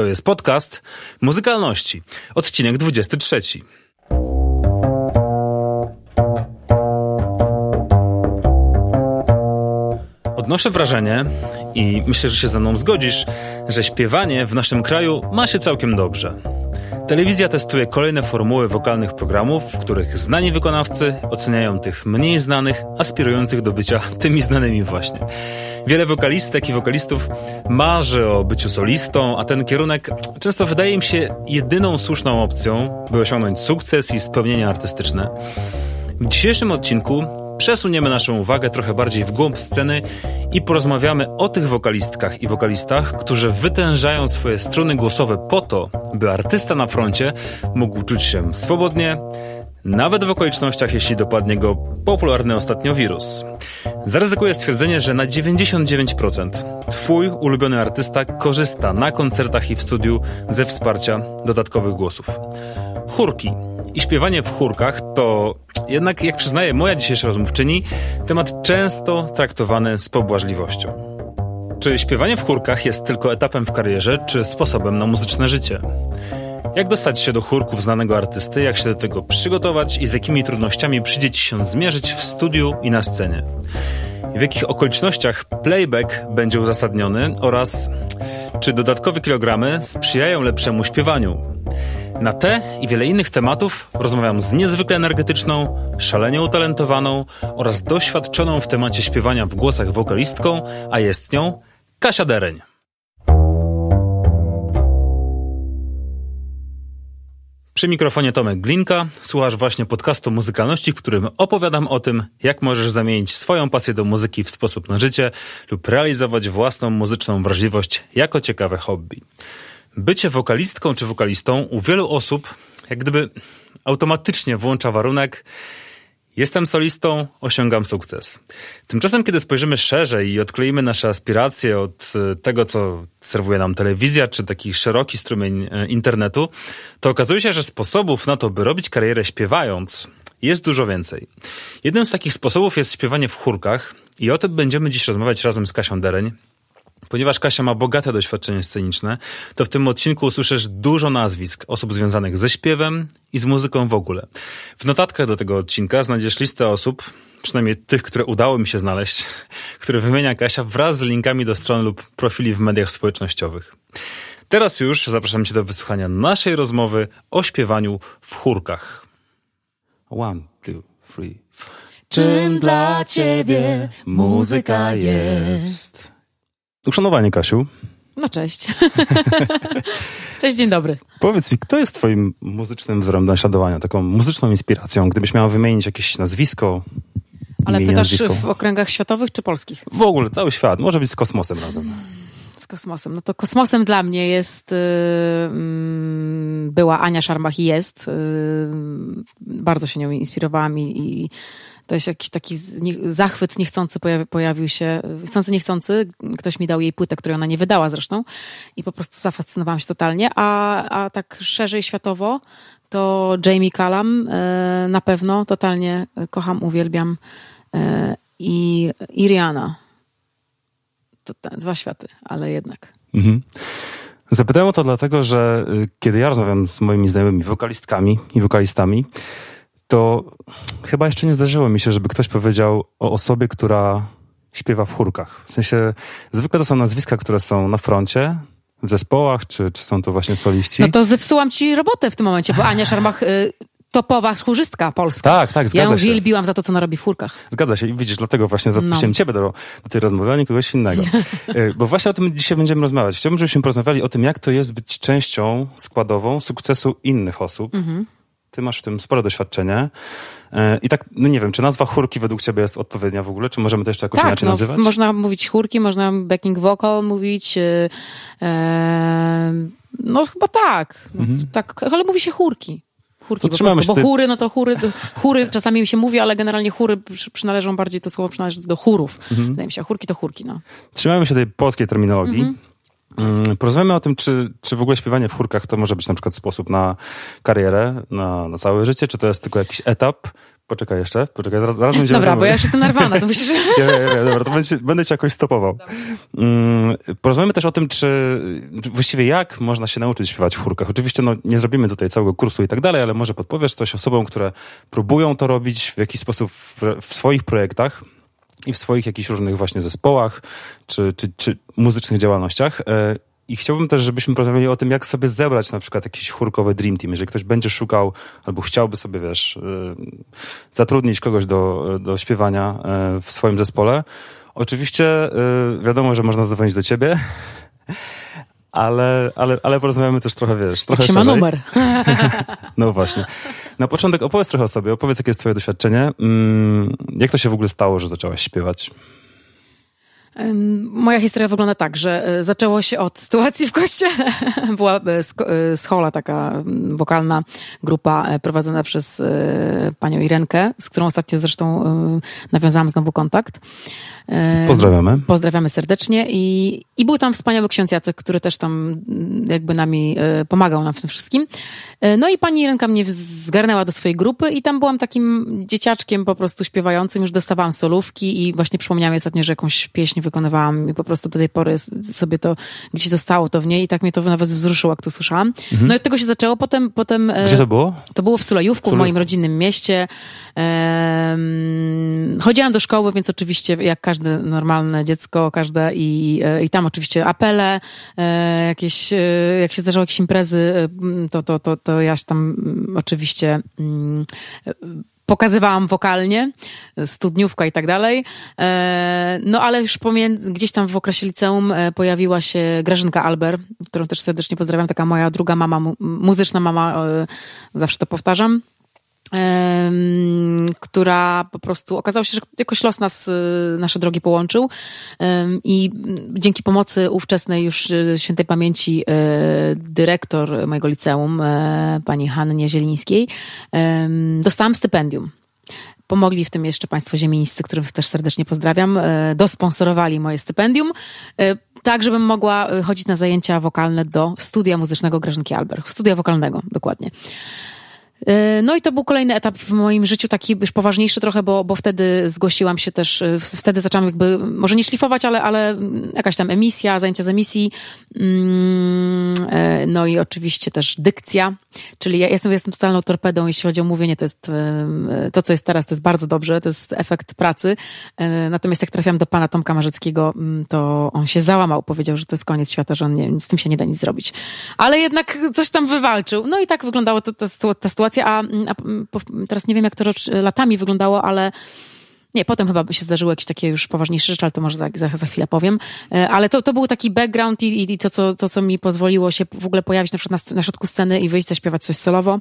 To jest podcast Muzykalności, odcinek 23. Odnoszę wrażenie, i myślę, że się ze mną zgodzisz, że śpiewanie w naszym kraju ma się całkiem dobrze. Telewizja testuje kolejne formuły wokalnych programów, w których znani wykonawcy oceniają tych mniej znanych, aspirujących do bycia tymi znanymi właśnie. Wiele wokalistek i wokalistów marzy o byciu solistą, a ten kierunek często wydaje im się jedyną słuszną opcją, by osiągnąć sukces i spełnienie artystyczne. W dzisiejszym odcinku przesuniemy naszą uwagę trochę bardziej w głąb sceny i porozmawiamy o tych wokalistkach i wokalistach, którzy wytężają swoje struny głosowe po to, by artysta na froncie mógł czuć się swobodnie, nawet w okolicznościach, jeśli dopadnie go popularny ostatnio wirus. Zaryzykuję stwierdzenie, że na 99% Twój ulubiony artysta korzysta na koncertach i w studiu ze wsparcia dodatkowych głosów. Chórki i śpiewanie w chórkach to jednak, jak przyznaje moja dzisiejsza rozmówczyni, temat często traktowany z pobłażliwością. Czy śpiewanie w chórkach jest tylko etapem w karierze, czy sposobem na muzyczne życie? Jak dostać się do chórków znanego artysty, jak się do tego przygotować i z jakimi trudnościami przyjdzie ci się zmierzyć w studiu i na scenie? W jakich okolicznościach playback będzie uzasadniony oraz czy dodatkowe kilogramy sprzyjają lepszemu śpiewaniu? Na te i wiele innych tematów rozmawiam z niezwykle energetyczną, szalenie utalentowaną oraz doświadczoną w temacie śpiewania w głosach wokalistką, a jest nią Kasia Dereń. Przy mikrofonie Tomek Glinka słuchasz właśnie podcastu muzykalności, w którym opowiadam o tym, jak możesz zamienić swoją pasję do muzyki w sposób na życie lub realizować własną muzyczną wrażliwość jako ciekawe hobby. Bycie wokalistką czy wokalistą u wielu osób jak gdyby automatycznie włącza warunek Jestem solistą, osiągam sukces. Tymczasem, kiedy spojrzymy szerzej i odkleimy nasze aspiracje od e, tego, co serwuje nam telewizja, czy taki szeroki strumień e, internetu, to okazuje się, że sposobów na to, by robić karierę śpiewając, jest dużo więcej. Jednym z takich sposobów jest śpiewanie w chórkach i o tym będziemy dziś rozmawiać razem z Kasią Dereń, Ponieważ Kasia ma bogate doświadczenie sceniczne, to w tym odcinku usłyszysz dużo nazwisk osób związanych ze śpiewem i z muzyką w ogóle. W notatkach do tego odcinka znajdziesz listę osób, przynajmniej tych, które udało mi się znaleźć, które wymienia Kasia wraz z linkami do stron lub profili w mediach społecznościowych. Teraz już zapraszam Cię do wysłuchania naszej rozmowy o śpiewaniu w chórkach. One, two, three. Czym dla Ciebie muzyka jest? Uszanowanie, Kasiu. No cześć. cześć, dzień dobry. Powiedz mi, kto jest twoim muzycznym wzorem do naśladowania, taką muzyczną inspiracją? Gdybyś miała wymienić jakieś nazwisko, ale pytasz nazwisko. w okręgach światowych czy polskich? W ogóle, cały świat. Może być z kosmosem razem. Z kosmosem. No to kosmosem dla mnie jest. Yy, była Ania Szarmach i jest. Yy, bardzo się nią inspirowałam i, i to jest jakiś taki zachwyt niechcący pojawił się, chcący niechcący, ktoś mi dał jej płytę, której ona nie wydała zresztą i po prostu zafascynowałam się totalnie, a, a tak szerzej światowo to Jamie Callum e, na pewno totalnie kocham, uwielbiam e, i, Iriana Rihanna. To te, dwa światy, ale jednak. Mhm. Zapytałem o to dlatego, że y, kiedy ja rozmawiam z moimi znajomymi wokalistkami i wokalistami, to chyba jeszcze nie zdarzyło mi się, żeby ktoś powiedział o osobie, która śpiewa w chórkach. W sensie zwykle to są nazwiska, które są na froncie, w zespołach, czy, czy są to właśnie soliści. No to zepsułam ci robotę w tym momencie, bo Ania Szarmach... Y topowa chórzystka polska. Tak, tak, zgadza się. Ja ją się. wielbiłam za to, co ona robi w furkach. Zgadza się i widzisz, dlatego właśnie zaprosiłem no. ciebie do, do tej rozmowy, a nie kogoś innego. Y, bo właśnie o tym dzisiaj będziemy rozmawiać. Chciałbym, żebyśmy porozmawiali o tym, jak to jest być częścią składową sukcesu innych osób. Mhm. Ty masz w tym spore doświadczenie. E, I tak, no nie wiem, czy nazwa chórki według ciebie jest odpowiednia w ogóle? Czy możemy to jeszcze jakoś tak, inaczej no, nazywać? Można mówić chórki, można backing vocal mówić. Y, e, no chyba tak. No, mhm. tak. Ale mówi się chórki. Chórki to po prostu, bo ty... chóry, no to chóry, chóry czasami mi się mówi, ale generalnie chóry przynależą bardziej, to słowo przynależy do chórów. Mhm. Wydaje mi się, a chórki to chórki, no. Trzymamy się tej polskiej terminologii. Mhm. Mm, porozmawiamy o tym, czy, czy w ogóle śpiewanie w chórkach to może być na przykład sposób na karierę, na, na całe życie, czy to jest tylko jakiś etap. Poczekaj jeszcze, poczekaj, zaraz, zaraz będziemy... Dobra, bo ja już jestem narwana, to musisz... Nie, nie, nie, dobra, to będę, będę cię jakoś stopował. Dobra. Mm, porozmawiamy też o tym, czy, czy właściwie jak można się nauczyć śpiewać w chórkach. Oczywiście no, nie zrobimy tutaj całego kursu i tak dalej, ale może podpowiesz coś osobom, które próbują to robić w jakiś sposób w, w swoich projektach, i w swoich jakichś różnych właśnie zespołach czy, czy, czy muzycznych działalnościach. E, I chciałbym też, żebyśmy porozmawiali o tym, jak sobie zebrać na przykład jakieś chórkowy Dream Team. Jeżeli ktoś będzie szukał albo chciałby sobie, wiesz, e, zatrudnić kogoś do, do śpiewania e, w swoim zespole, oczywiście wiadomo, że można zadzwonić do ciebie ale, ale, ale porozmawiamy też trochę, wiesz, trochę Jak się szerzej. ma numer. no właśnie. Na początek opowiedz trochę o sobie, opowiedz, jakie jest twoje doświadczenie. Mm, jak to się w ogóle stało, że zaczęłaś śpiewać? Moja historia wygląda tak, że e, zaczęło się od sytuacji w kościele. Była e, schola e, taka mm, wokalna grupa prowadzona przez panią Irenkę, z którą ostatnio zresztą nawiązałam znowu kontakt. Pozdrawiamy. Pozdrawiamy serdecznie i, i był tam wspaniały ksiądz Jacek, który też tam mm, jakby nami pomagał nam w tym wszystkim. No i pani Irenka mnie zgarnęła do swojej grupy i tam byłam takim dzieciaczkiem po prostu śpiewającym, już dostawałam solówki i właśnie przypomniałam ostatnio, że jakąś pieśń wykonywałam i po prostu do tej pory sobie to gdzieś zostało to w niej i tak mnie to nawet wzruszyło, jak to słyszałam. Mhm. No i od tego się zaczęło, potem... potem e, Gdzie to było? To było w Sulajówku, w, w moim rodzinnym mieście. Chodziłam do szkoły, więc oczywiście jak każde normalne dziecko, każde i, e, i tam oczywiście apele, e, jakieś, jak się zdarzały jakieś imprezy, to, to, to, to ja się tam oczywiście pokazywałam wokalnie, studniówka i tak dalej. E, no ale już gdzieś tam w okresie liceum e, pojawiła się Grażynka Albert, którą też serdecznie pozdrawiam, taka moja druga mama, muzyczna mama, e, zawsze to powtarzam która po prostu okazało się, że jakoś los nas, y, nasze drogi połączył i dzięki pomocy ówczesnej już y, świętej pamięci y, dyrektor mojego liceum, e, pani Hannie Zielińskiej, dostałam stypendium. Pomogli w tym jeszcze Państwo ziemińscy, których też serdecznie pozdrawiam. E, dosponsorowali moje stypendium, e, tak żebym mogła chodzić na zajęcia wokalne do studia muzycznego Grażynki Albert. Studia wokalnego, dokładnie. E, no i to był kolejny etap w moim życiu, taki już poważniejszy trochę, bo, bo wtedy zgłosiłam się też, e, wtedy zaczęłam jakby, może nie szlifować, ale, ale jakaś tam emisja, zajęcia z emisji, mm, e, no i oczywiście też dykcja, czyli ja jestem, jestem totalną torpedą, jeśli chodzi o mówienie, to jest, to co jest teraz, to jest bardzo dobrze, to jest efekt pracy, natomiast jak trafiłam do pana Tomka Marzyckiego, mm, to on się załamał, powiedział, że to jest koniec świata, że on nie, z tym się nie da nic zrobić, ale jednak coś tam wywalczył, no i tak wyglądało to, ta, ta sytuacja, sytuacja, a, mm, a mm, mm, teraz nie wiem, jak to latami wyglądało, ale nie, potem chyba by się zdarzyły jakieś takie już poważniejsze rzeczy, ale to może za, za, za chwilę powiem. E, ale to, to był taki background i, i, to, co, to, co mi pozwoliło się w ogóle pojawić na przykład na, na środku sceny i wyjść zaśpiewać coś solowo.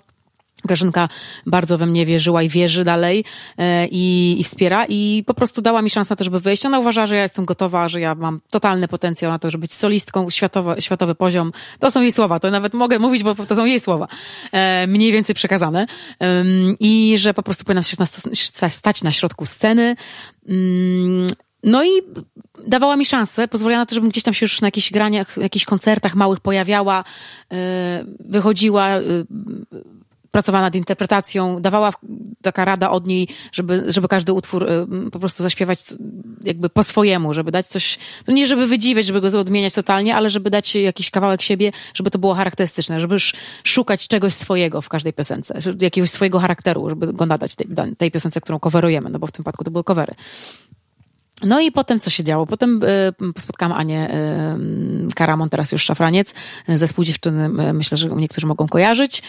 Grażynka bardzo we mnie wierzyła i wierzy dalej e, i, i wspiera i po prostu dała mi szansę na to, żeby wyjść. Ona uważa, że ja jestem gotowa, że ja mam totalny potencjał na to, żeby być solistką, światowo, światowy poziom. To są jej słowa, to nawet mogę mówić, bo to są jej słowa. E, mniej więcej przekazane. I że po prostu powinna się stać na środku sceny. Mm, no i dawała mi szansę, pozwoliła na to, żebym gdzieś tam się już na jakichś graniach, jakichś koncertach małych pojawiała, e, wychodziła, pracowała nad interpretacją, dawała taka rada od niej, żeby, żeby każdy utwór y, po prostu zaśpiewać jakby po swojemu, żeby dać coś, no nie żeby wydziwiać, żeby go odmieniać totalnie, ale żeby dać jakiś kawałek siebie, żeby to było charakterystyczne, żeby szukać czegoś swojego w każdej piosence, jakiegoś swojego charakteru, żeby go nadać tej, tej piosence, którą coverujemy, no bo w tym przypadku to były covery. No i potem co się działo? Potem e, spotkałam Anię e, Karamon, teraz już szafraniec, zespół dziewczyny, e, myślę, że niektórzy mogą kojarzyć,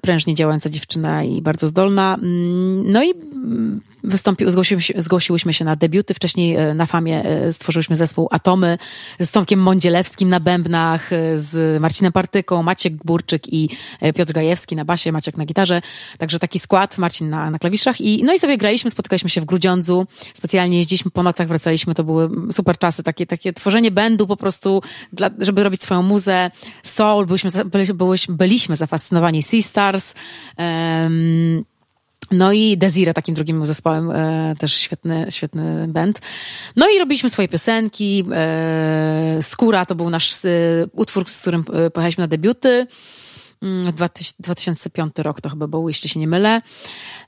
prężnie działająca dziewczyna i bardzo zdolna. Mm, no i mm, wystąpił, zgłosiłyśmy, zgłosiłyśmy się na debiuty, wcześniej na Famie stworzyłyśmy zespół Atomy z Tomkiem Mondzielewskim na bębnach, z Marcinem Partyką, Maciek Burczyk i Piotr Gajewski na basie, Maciek na gitarze, także taki skład, Marcin na, na klawiszach i no i sobie graliśmy, spotykaliśmy się w Grudziądzu, specjalnie jeździliśmy po nocach wracaliśmy, to były super czasy, takie, takie tworzenie będu po prostu, dla, żeby robić swoją muzę. Soul, byliśmy, byliśmy, byliśmy zafascynowani Sea Stars. Um, no i Desire, takim drugim zespołem, e, też świetny, świetny band. No i robiliśmy swoje piosenki. E, Skóra to był nasz e, utwór, z którym e, pojechaliśmy na debiuty. 2005 mm, rok to chyba był, jeśli się nie mylę.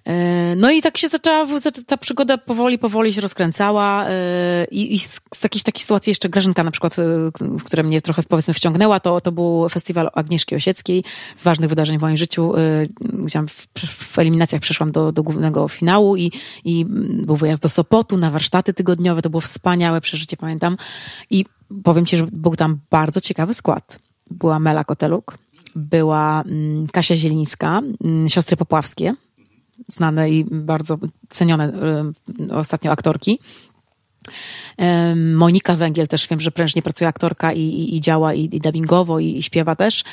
E, no i tak się zaczęła, ta przygoda powoli, powoli się rozkręcała e, i, i z, z jakiejś takiej sytuacji jeszcze Grażynka na przykład, w e, które mnie trochę powiedzmy wciągnęła, to, to był festiwal Agnieszki Osieckiej z ważnych wydarzeń w moim życiu, w, w eliminacjach przeszłam do, do głównego finału i, i mm, był wyjazd do Sopotu na warsztaty tygodniowe, to było wspaniałe przeżycie, pamiętam. I powiem ci, że był tam bardzo ciekawy skład. Była Mela Koteluk, była mm, Kasia Zielińska, mm, siostry Popławskie, znane i bardzo cenione y, ostatnio aktorki. Monika Węgiel też wiem, że prężnie pracuje aktorka i, i, i działa i, i dubbingowo i, i śpiewa też.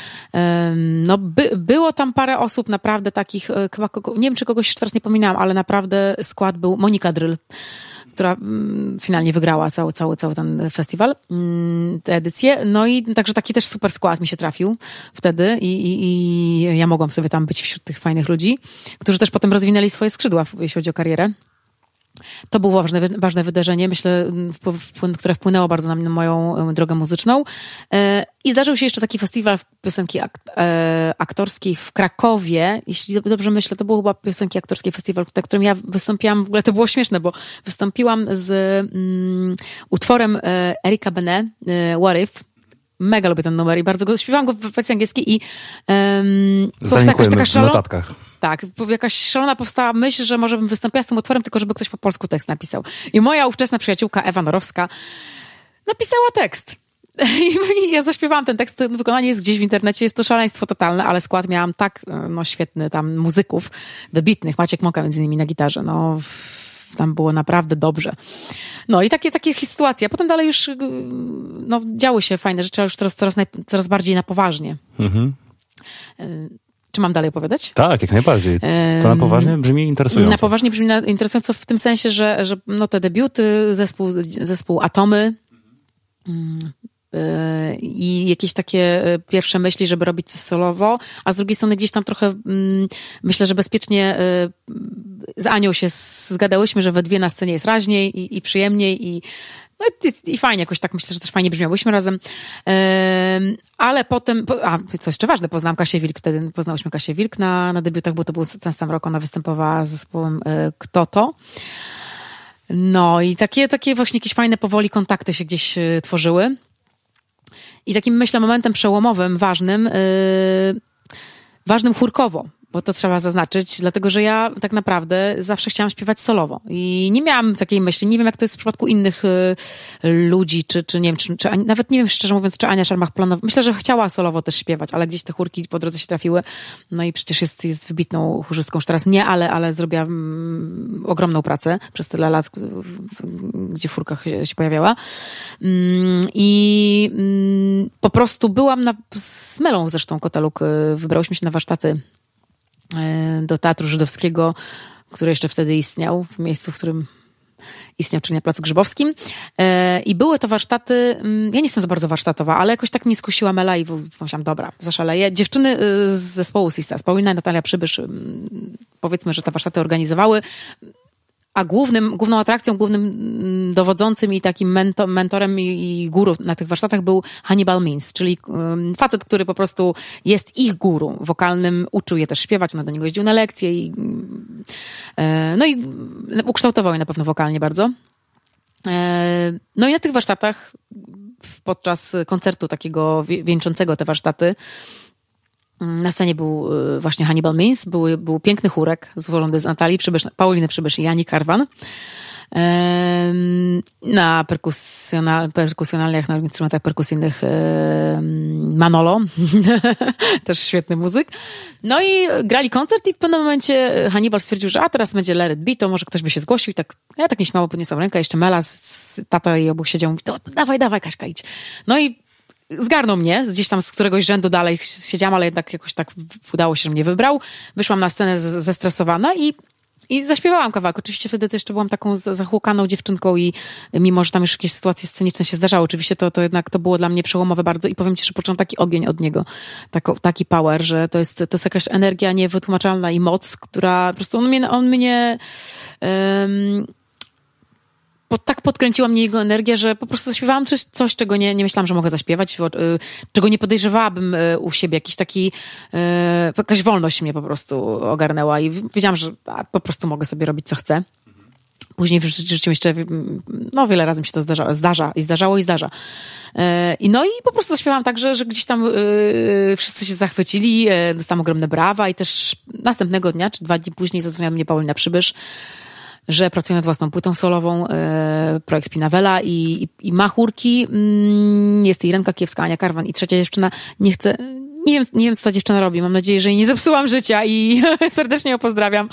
No, by, było tam parę osób naprawdę takich, y, chyba kogo, nie wiem czy kogoś teraz nie pominęłam, ale naprawdę skład był Monika Dryl która mm, finalnie wygrała cały, cały, cały ten festiwal, mm, tę edycję. No i także taki też super skład mi się trafił wtedy i, i, i ja mogłam sobie tam być wśród tych fajnych ludzi, którzy też potem rozwinęli swoje skrzydła, jeśli chodzi o karierę. To było ważne, ważne wydarzenie, myślę, które wpłynęło bardzo na, moją drogę muzyczną. E, i zdarzył się jeszcze taki festiwal piosenki ak e, aktorskiej w Krakowie. Jeśli dobrze myślę, to był chyba piosenki aktorskiej festiwal, na którym ja wystąpiłam. W ogóle to było śmieszne, bo wystąpiłam z mm, utworem e, Erika Bene, e, What If. Mega lubię ten numer i bardzo go śpiewałam go w wersji angielskiej i um, powstała jakaś taka szalona... Tak, jakaś szalona powstała myśl, że może bym wystąpiła z tym utworem, tylko żeby ktoś po polsku tekst napisał. I moja ówczesna przyjaciółka Ewa Norowska napisała tekst. I ja zaśpiewałam ten tekst, wykonanie jest gdzieś w internecie, jest to szaleństwo totalne, ale skład miałam tak e, no, świetny tam muzyków wybitnych, Maciek Moka między innymi na gitarze, no tam było naprawdę dobrze. No i takie, takie sytuacje. A potem dalej już e, no, działy się fajne rzeczy, ale już teraz coraz, coraz bardziej na poważnie. Mhm. E, czy mam dalej opowiadać? Tak, jak najbardziej. To na poważnie brzmi interesująco. Na poważnie brzmi interesująco w tym sensie, że, że no te debiuty, zespół, zespół Atomy, mm, i jakieś takie e, pierwsze myśli, żeby robić coś solowo, a z drugiej strony gdzieś tam trochę mm, myślę, że bezpiecznie e, z Anią się zgadałyśmy, że we dwie na scenie jest raźniej i, i przyjemniej i no i, i, fajnie, jakoś tak myślę, że też fajnie brzmiałyśmy razem. ale potem, po, a co jeszcze ważne, poznałam Kasię Wilk, wtedy poznałyśmy Kasię Wilk na, na debiutach, bo to był ten sam rok, ona występowała z zespołem e, Kto to. No i takie, takie właśnie jakieś fajne powoli kontakty się gdzieś e, tworzyły. I takim, myślę, momentem przełomowym, ważnym, yy, ważnym chórkowo bo to trzeba zaznaczyć, dlatego że ja tak naprawdę zawsze chciałam śpiewać solowo i nie miałam takiej myśli. Nie wiem, jak to jest w przypadku innych y, ludzi, czy, czy nie wiem, czy, czy, nawet nie wiem szczerze mówiąc, czy Ania Szarmach planowała. Myślę, że chciała solowo też śpiewać, ale gdzieś te chórki po drodze się trafiły. No i przecież jest, jest wybitną chórzystką już teraz nie, ale, ale zrobiła mm, ogromną pracę przez tyle lat, gdzie w chórkach się, się pojawiała. Mm, I mm, po prostu byłam na, z Melą zresztą Koteluk, y, wybrałyśmy się na warsztaty E, do Teatru Żydowskiego, który jeszcze wtedy istniał, w miejscu, w którym istniał, czyli na Placu Grzybowskim. E, I były to warsztaty, mm, ja nie jestem za bardzo warsztatowa, ale jakoś tak mnie skusiła Mela i pomyślałam, dobra, zaszaleję. Dziewczyny y, z zespołu Sisters, Paulina i Natalia Przybysz, mm, powiedzmy, że te warsztaty organizowały. A głównym, główną atrakcją, głównym mm, dowodzącym i takim mentorem i, i guru na tych warsztatach był Hannibal Means, czyli facet, który po prostu jest ich guru wokalnym, uczył je też śpiewać, na do niego jeździł na lekcje i e, no i ukształtował je na pewno wokalnie bardzo. E, no i na tych warsztatach podczas koncertu takiego wieńczącego te warsztaty na scenie był e, właśnie Hannibal Mins, był, był piękny chórek złożony z Natalii Przybysz, Pauliny Przybysz i Jani Karwan. Na perkusjonal, perkusjonalnych, na instrumentach perkusyjnych Manolo, też świetny muzyk. No i grali koncert i w pewnym momencie Hannibal stwierdził, że a teraz będzie Let It to może ktoś by się zgłosił. I tak, ja tak nieśmiało podniosłam rękę, jeszcze Mela, z, tata i obok siedział, mówi, to dawaj, dawaj Kaśka, idź. No i zgarnął mnie, gdzieś tam z któregoś rzędu dalej siedziałam, ale jednak jakoś tak udało się, że mnie wybrał. Wyszłam na scenę zestresowana i i zaśpiewałam kawałek. Oczywiście wtedy to jeszcze byłam taką zachłukaną dziewczynką i mimo, że tam już jakieś sytuacje sceniczne się zdarzały, oczywiście to, to jednak to było dla mnie przełomowe bardzo i powiem ci, że poczułam taki ogień od niego, taki, taki power, że to jest, to jest jakaś energia niewytłumaczalna i moc, która po prostu on mnie, on mnie um, po, tak podkręciła mnie jego energia, że po prostu zaśpiewałam coś, coś czego nie, nie myślałam, że mogę zaśpiewać, y, czego nie podejrzewałabym y, u siebie. Jakiś taki, y, jakaś wolność mnie po prostu ogarnęła i wiedziałam, że po prostu mogę sobie robić, co chcę. Później w życiu jeszcze, mm, no wiele razy mi się to zdarza, zdarza i zdarzało i zdarza. I no i po prostu zaśpiewałam tak, że, że gdzieś tam yy, wszyscy się zachwycili, yy, dostałam ogromne brawa i też następnego dnia, czy dwa dni później zadzwoniła mnie Paulina Przybysz, że pracuje nad własną płytą solową, e, projekt Pinawela i, i, i Machurki. Mm, jest i Renka Kiewska, Ania Karwan i trzecia dziewczyna. Nie chcę, nie wiem, nie wiem, co ta dziewczyna robi. Mam nadzieję, że jej nie zepsułam życia i serdecznie ją pozdrawiam.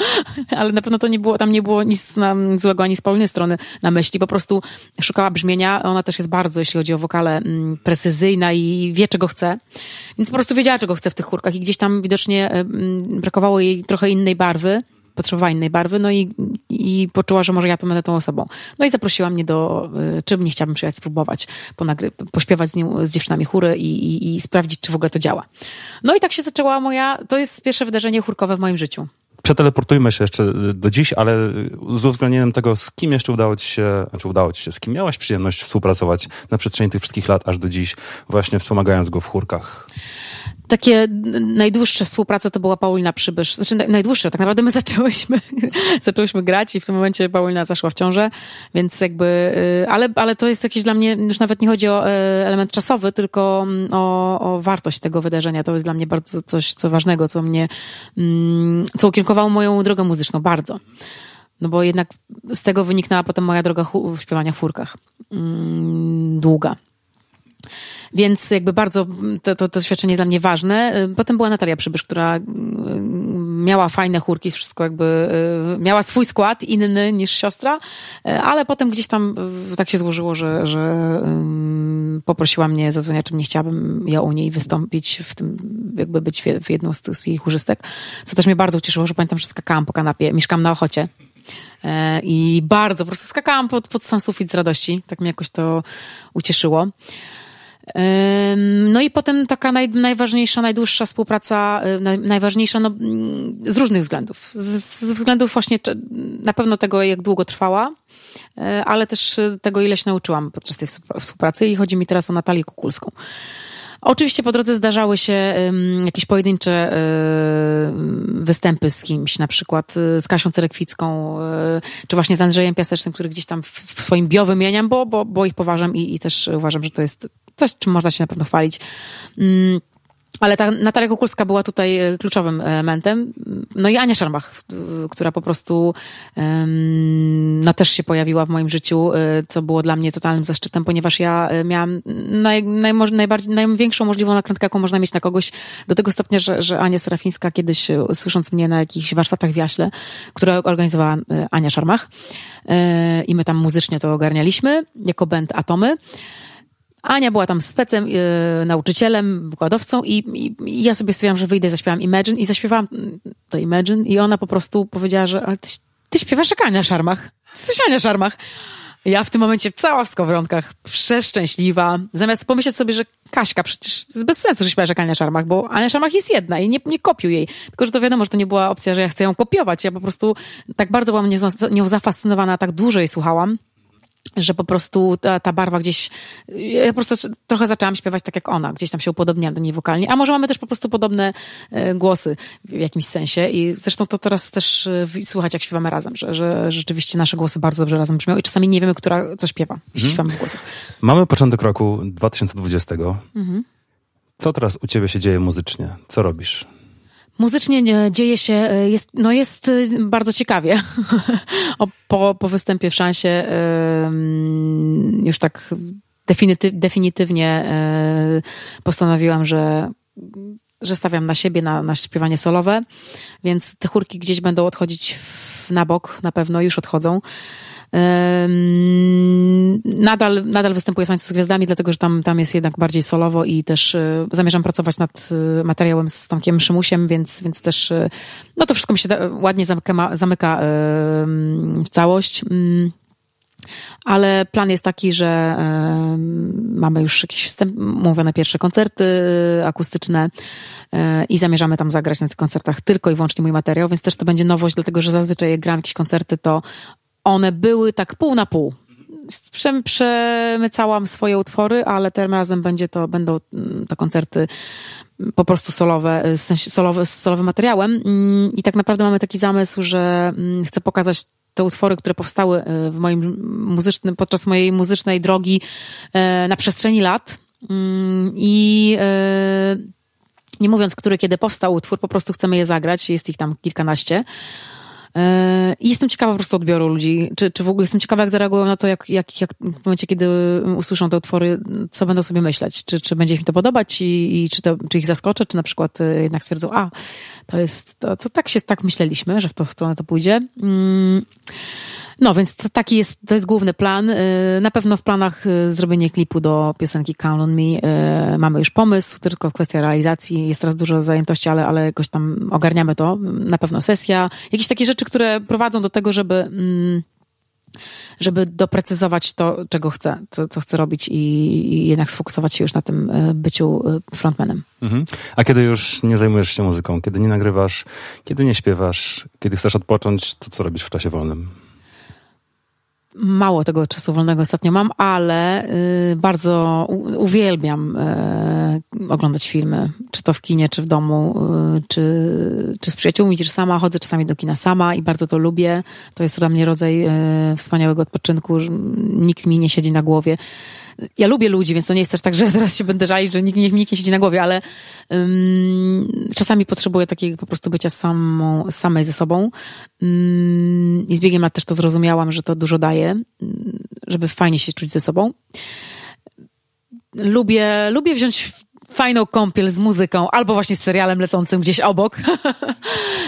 Ale na pewno to nie było, tam nie było nic złego ani z Pauliny strony na myśli. Po prostu szukała brzmienia. Ona też jest bardzo, jeśli chodzi o wokale, mm, precyzyjna i wie, czego chce. Więc po prostu wiedziała, czego chce w tych chórkach i gdzieś tam widocznie e, mm, brakowało jej trochę innej barwy potrzebowała innej barwy, no i, i poczuła, że może ja to będę tą osobą. No i zaprosiła mnie do, y, czy mnie chciałabym przyjechać spróbować, ponagry- pośpiewać z, nią, z dziewczynami chóry i, i, i sprawdzić, czy w ogóle to działa. No i tak się zaczęła moja, to jest pierwsze wydarzenie chórkowe w moim życiu. Przeteleportujmy się jeszcze y, do dziś, ale y, z uwzględnieniem tego, z kim jeszcze udało ci się, znaczy udało ci się, z kim miałaś przyjemność współpracować na przestrzeni tych wszystkich lat aż do dziś, właśnie wspomagając go w chórkach takie najdłuższe współpraca to była Paulina Przybysz. Znaczy najdłuższe, tak naprawdę my zaczęłyśmy, zaczęłyśmy grać i w tym momencie Paulina zaszła w ciążę, więc jakby, y, ale, ale to jest jakiś dla mnie, już nawet nie chodzi o y, element czasowy, tylko mm, o, o wartość tego wydarzenia. To jest dla mnie bardzo coś, co ważnego, co mnie, mm, co ukierunkowało moją drogę muzyczną, bardzo. No bo jednak z tego wyniknęła potem moja droga śpiewania w furkach. Mm, długa. Więc jakby bardzo mm, to, to, to doświadczenie jest dla mnie ważne. Y, potem była Natalia Przybysz, która y, y, miała fajne chórki, wszystko jakby, miała swój skład, inny niż siostra, ale potem gdzieś tam tak się złożyło, że, że poprosiła mnie, zadzwoniła, czy nie chciałabym ja u niej wystąpić, w tym jakby być w jedną z, z jej chórzystek, co też mnie bardzo ucieszyło, że pamiętam, że skakałam po kanapie, mieszkam na Ochocie, e, i bardzo po prostu skakałam pod, pod sam sufit z radości. Tak mnie jakoś to ucieszyło. No i potem taka naj, najważniejsza, najdłuższa współpraca, e, najważniejsza no, mm, z różnych względów. Z, z, względów właśnie na pewno tego, jak długo trwała, e, ale też e, tego, ile się nauczyłam podczas tej współpracy i chodzi mi teraz o Natalię Kukulską. Oczywiście po drodze zdarzały się jakieś pojedyncze występy z kimś, na przykład z Kasią Cerekwicką, czy właśnie z Andrzejem Piasecznym, który gdzieś tam w swoim bio wymieniam, bo, bo, bo ich poważam i, i też uważam, że to jest coś, czym można się na pewno chwalić. Mm, ale ta Natalia Kukulska była tutaj e, kluczowym elementem. No i Ania Szarmach, która po prostu no, też się pojawiła w moim życiu, e, co było dla mnie totalnym zaszczytem, ponieważ ja e, miałam naj, najbardziej, największą możliwą nakrętkę, jaką można mieć na kogoś, do tego stopnia, że, że Ania Serafińska kiedyś, słysząc mnie na jakichś warsztatach w Jaśle, które organizowała Ania Szarmach i my tam muzycznie to ogarnialiśmy, jako band Atomy, Ania była tam specem, yy, nauczycielem, wykładowcą i, i, i, ja sobie stwierdziłam, że wyjdę i zaśpiewam Imagine i zaśpiewałam mm, to Imagine i ona po prostu powiedziała, że ale ty, ty śpiewasz jak Ania Szarmach. Ty Ania Szarmach. Ja w tym momencie cała w skowronkach, przeszczęśliwa. Zamiast pomyśleć sobie, że Kaśka, przecież to jest bez sensu, że śpiewasz jak Ania Szarmach, bo Ania Szarmach jest jedna i nie, nie kopiuj jej. Tylko, że to wiadomo, że to nie była opcja, że ja chcę ją kopiować. Ja po prostu tak bardzo byłam nią zafascynowana, tak dłużej słuchałam że po prostu ta, ta barwa gdzieś. Ja po prostu trochę zaczęłam śpiewać tak jak ona, gdzieś tam się upodobniałam do niej wokalnie. A może mamy też po prostu podobne e, głosy w jakimś sensie. I zresztą to teraz też e, słychać, jak śpiewamy razem, że, że rzeczywiście nasze głosy bardzo dobrze razem brzmią i czasami nie wiemy, która co śpiewa, jeśli hmm. śpiewamy w głosach. Mamy początek roku 2020. Mhm. Co teraz u ciebie się dzieje muzycznie? Co robisz? Muzycznie e, dzieje się, e, jest, no jest e, bardzo ciekawie. po, po występie w szansie mm, już tak definitywnie postanowiłam, że, że stawiam na siebie, na, na śpiewanie solowe, więc te chórki gdzieś będą odchodzić na bok, na pewno już odchodzą. Nadal, nadal występuję w Tańcu z Gwiazdami, dlatego że tam, tam jest jednak bardziej solowo i też e, zamierzam pracować nad e, materiałem z Tomkiem Szymusiem, więc, więc też e, no to wszystko mi się ładnie zamyka, zamyka całość. Mm, ale plan jest taki, że mamy już jakieś wstęp, mówione pierwsze koncerty akustyczne i zamierzamy tam zagrać na tych koncertach tylko i wyłącznie mój materiał, więc też to będzie nowość, dlatego że zazwyczaj jak gram jakieś koncerty, to one były tak pół na pół. Przem, przemycałam swoje utwory, ale tym razem będzie to, będą mm, to koncerty mm, po prostu solowe, y, w sensie solowe, z solowym materiałem. Mm, I tak naprawdę mamy taki zamysł, że chcę pokazać te utwory, które powstały y, w moim muzycznym, podczas mojej muzycznej drogi y, na przestrzeni lat. I nie mówiąc, który kiedy powstał utwór, po prostu chcemy je zagrać. Jest ich tam kilkanaście. I e, jestem ciekawa po prostu odbioru ludzi, czy, czy w ogóle jestem ciekawa, jak zareagują na to, jak, jak, jak w momencie, kiedy usłyszą te utwory, co będą sobie myśleć, czy, czy będzie mi to podobać i, i czy, to, czy ich zaskoczę, czy na przykład e, jednak stwierdzą, a, to jest, to, co tak się, tak myśleliśmy, że w tą stronę to pójdzie. Mm. No więc to, taki jest, to jest główny plan. Y, na pewno w planach y, zrobienie klipu do piosenki Count on Me y, mamy już pomysł, tylko kwestia realizacji. Jest teraz dużo zajętości, ale, ale jakoś tam ogarniamy to. Na pewno sesja. Jakieś takie rzeczy, które prowadzą do tego, żeby mm, żeby doprecyzować to, czego chcę, co, co chcę robić i, i, jednak sfokusować się już na tym byciu frontmanem. Mhm. A kiedy już nie zajmujesz się muzyką, kiedy nie nagrywasz, kiedy nie śpiewasz, kiedy chcesz odpocząć, to co robisz w czasie wolnym? Mało tego czasu wolnego ostatnio mam, ale y, bardzo u, uwielbiam y, oglądać filmy, czy to w kinie, czy w domu, y, czy, czy z przyjaciółmi, czy sama. Chodzę czasami do kina sama i bardzo to lubię. To jest dla mnie rodzaj y, wspaniałego odpoczynku. Nikt mi nie siedzi na głowie ja lubię ludzi, więc to nie jest też tak, że ja teraz się będę żalić, że nikt, niech mi nie siedzi na głowie, ale um, czasami potrzebuję takiego po prostu bycia samą, samej ze sobą. Um, I z biegiem lat też to zrozumiałam, że to dużo daje, żeby fajnie się czuć ze sobą. Lubię, lubię wziąć fajną kąpiel z muzyką albo właśnie z serialem lecącym gdzieś obok.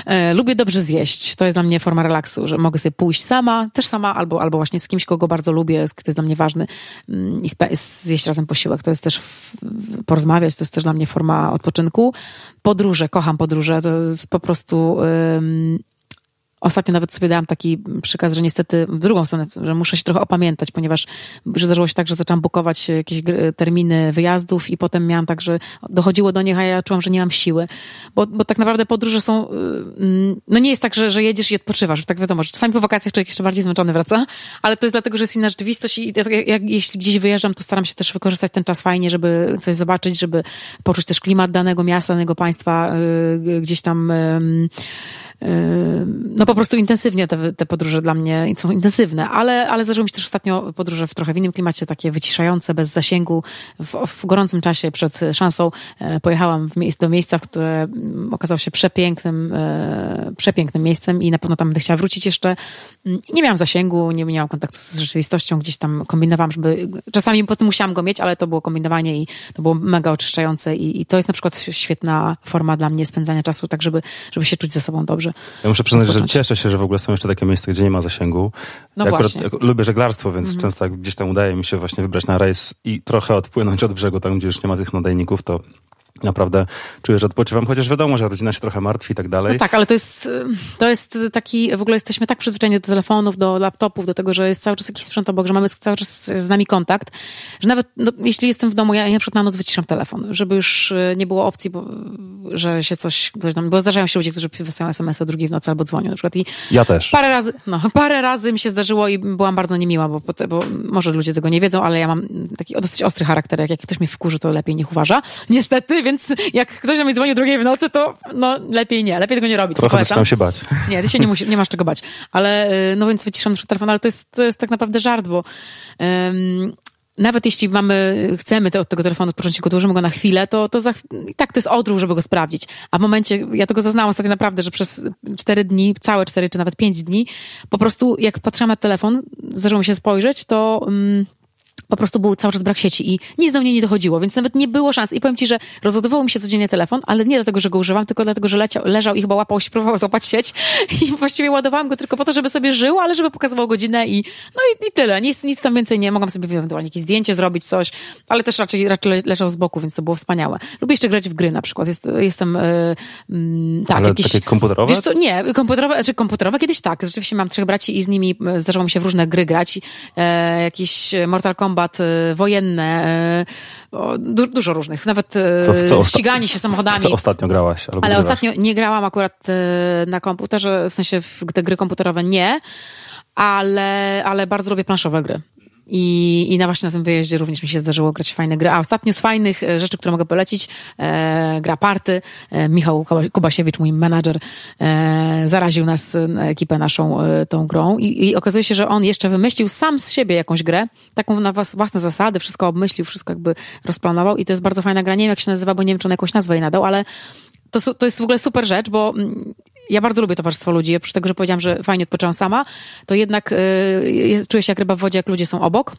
E, lubię dobrze zjeść. To jest dla mnie forma relaksu, że mogę sobie pójść sama, też sama albo, albo właśnie z kimś, kogo bardzo lubię, kto jest dla mnie ważny mm, i zjeść razem posiłek. To jest też porozmawiać, to jest też dla mnie forma odpoczynku. Podróże, kocham podróże. To jest po prostu Ostatnio nawet sobie dałam taki przykaz, że niestety w drugą stronę, że muszę się trochę opamiętać, ponieważ że zdarzyło się tak, że zaczęłam bukować e, jakieś e, terminy wyjazdów i potem miałam tak, że dochodziło do nich, a ja czułam, że nie mam siły. Bo, bo tak naprawdę podróże są, e, no nie jest tak, że, że jedziesz i odpoczywasz. Tak wiadomo, że czasami po wakacjach człowiek jeszcze bardziej zmęczony wraca, ale to jest dlatego, że jest inna rzeczywistość i tak jak, jak, jeśli gdzieś wyjeżdżam, to staram się też wykorzystać ten czas fajnie, żeby coś zobaczyć, żeby poczuć też klimat danego miasta, danego państwa, gdzieś tam Yy, no po prostu intensywnie te, te podróże dla mnie są intensywne, ale, ale zdarzyły mi się też ostatnio podróże w trochę w innym klimacie, takie wyciszające, bez zasięgu. W, w gorącym czasie przed szansą e, pojechałam miejsc, do miejsca, które mm, okazało się przepięknym, e, przepięknym miejscem i na pewno tam będę chciała wrócić jeszcze. Mm, nie miałam zasięgu, nie miałam kontaktu z rzeczywistością, gdzieś tam kombinowałam, żeby. Czasami potem musiałam go mieć, ale to było kombinowanie i to było mega oczyszczające. I, i to jest na przykład świetna forma dla mnie spędzania czasu, tak żeby, żeby się czuć ze sobą dobrze. Ja muszę przyznać, że cieszę się, że w ogóle są jeszcze takie miejsca, gdzie nie ma zasięgu. No ja właśnie. Akurat, lubię żeglarstwo, więc mhm. często jak gdzieś tam udaje mi się właśnie wybrać na rejs i trochę odpłynąć od brzegu, tam gdzie już nie ma tych nadajników, to tak naprawdę czuję, że odpoczywam, chociaż wiadomo, że rodzina się trochę martwi i tak dalej. No tak, ale to jest, to jest taki, w ogóle jesteśmy tak przyzwyczajeni do telefonów, do laptopów, do tego, że jest cały czas jakiś sprzęt obok, że mamy cały czas z nami kontakt, że nawet no, jeśli jestem w domu, ja, ja na przykład na noc wyciszam telefon, żeby już y, nie było opcji, bo, że się coś, ktoś tam, bo zdarzają się ludzie, którzy wysyłają SMS o drugiej w nocy albo dzwonią na przykład i ja też. Parę razy, no, parę razy mi się zdarzyło i byłam bardzo niemiła, bo, bo może ludzie tego nie wiedzą, ale ja mam taki dosyć ostry charakter, jak, jak ktoś mnie wkurzy, to lepiej niech uważa. Niestety, więc jak ktoś na mnie dzwoni o drugiej w nocy, to no lepiej nie, lepiej tego nie robić. Trochę zaczynam się bać. Nie, ty się nie, musisz, nie masz czego bać. Ale, y, no więc wyciszam telefon, ale to jest, to jest tak naprawdę żart, bo um, nawet jeśli mamy, chcemy od tego telefonu odpocząć i go dłużymy go na chwilę, to, to za, i tak to jest odruch, żeby go sprawdzić. A w momencie, ja tego zaznałam ostatnio naprawdę, że przez cztery dni, całe cztery czy nawet pięć dni, po prostu jak patrzyłam na telefon, zdarzyło mi się spojrzeć, to... Um, po prostu był cały czas brak sieci i nic do mnie nie dochodziło, więc nawet nie było szans. I powiem ci, że rozładowywał mi się codziennie telefon, ale nie dlatego, że go używam, tylko dlatego, że leciał, leżał i chyba łapał się, próbował złapać sieć i właściwie ładowałam go tylko po to, żeby sobie żył, ale żeby pokazywał godzinę i no i, i tyle. Nic, nic tam więcej nie. Mogłam sobie ewentualnie jakieś zdjęcie zrobić, coś, ale też raczej, raczej leżał z boku, więc to było wspaniałe. Lubię jeszcze grać w gry na przykład. Jest, jestem yy, tak, ale jakieś... takie komputerowe? Wiesz co, nie, komputerowe, czy znaczy komputerowe kiedyś tak. Rzeczywiście mam trzech braci i z nimi e, zdarzało mi się w różne gry grać. Yy, e, jakieś Mortal Kombat E, wojenne, e, du dużo różnych, nawet e, co, co ściganie się samochodami. W co ostatnio grałaś? Ale ostatnio nie grałam akurat na komputerze, w sensie w te gry komputerowe nie ale, ale bardzo lubię planszowe gry. I, i na właśnie na tym wyjeździe również mi się zdarzyło grać fajne gry. A ostatnio z fajnych e, rzeczy, które mogę polecić, e, gra party. E, Michał Kubasiewicz, mój menadżer, e, zaraził nas, e, ekipę naszą, e, tą grą. I, I okazuje się, że on jeszcze wymyślił sam z siebie jakąś grę, taką na was, własne zasady, wszystko obmyślił, wszystko jakby rozplanował. I to jest bardzo fajna gra. Nie wiem, jak się nazywa, bo nie wiem, czy on jakąś nazwę jej nadał, ale to, to jest w ogóle super rzecz, bo mm, ja bardzo lubię towarzystwo ludzi. Oprócz tego, że powiedziałam, że fajnie odpoczęłam sama, to jednak y, jest, czuję się jak ryba w wodzie, jak ludzie są obok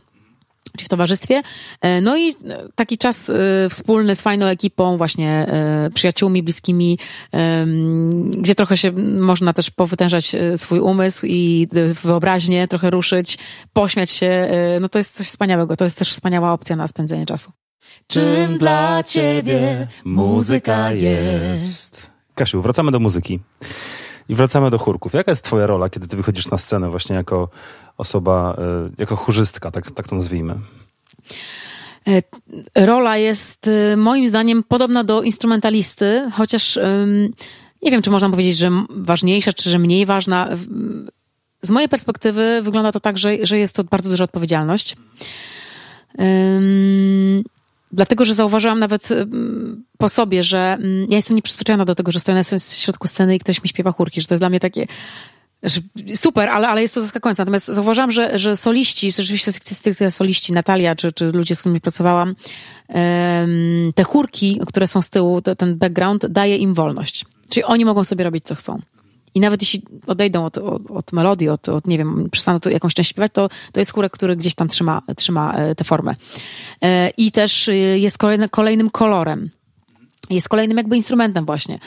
czy w towarzystwie. E, no i taki czas e, wspólny z fajną ekipą, właśnie przyjaciółmi, bliskimi, gdzie trochę się można też powytężać swój umysł i wyobraźnię, trochę ruszyć, pośmiać się. No to jest coś wspaniałego, to jest też wspaniała opcja na spędzenie czasu. Czym dla ciebie muzyka jest? Kasiu, wracamy do muzyki i wracamy do chórków. Jaka jest twoja rola, kiedy ty wychodzisz na scenę właśnie jako osoba, e, jako chórzystka, tak, tak to nazwijmy? E, rola jest e, moim zdaniem podobna do instrumentalisty, chociaż nie wiem, czy można powiedzieć, że ważniejsza, czy że mniej ważna. Z mojej perspektywy wygląda to tak, że, że jest to bardzo duża odpowiedzialność. Um, dlatego, że zauważyłam nawet po sobie, że mm, ja jestem nieprzyzwyczajona do tego, że stoję na środku sceny i ktoś mi śpiewa chórki, że to jest dla mnie takie Super, ale, ale jest to zaskakujące. Natomiast zauważam, że, że soliści, rzeczywiście stricte soliści, Natalia czy, czy ludzie, z którymi pracowałam, te chórki, które są z tyłu, ten background daje im wolność. Czyli oni mogą sobie robić, co chcą. I nawet jeśli odejdą od, od, od melodii, od, od, nie wiem, przestaną tu jakąś część śpiewać, to, to jest chórek, który gdzieś tam trzyma, trzyma e, tę formę. E, I też e, jest kolejnym kolorem. Jest kolejnym jakby instrumentem właśnie.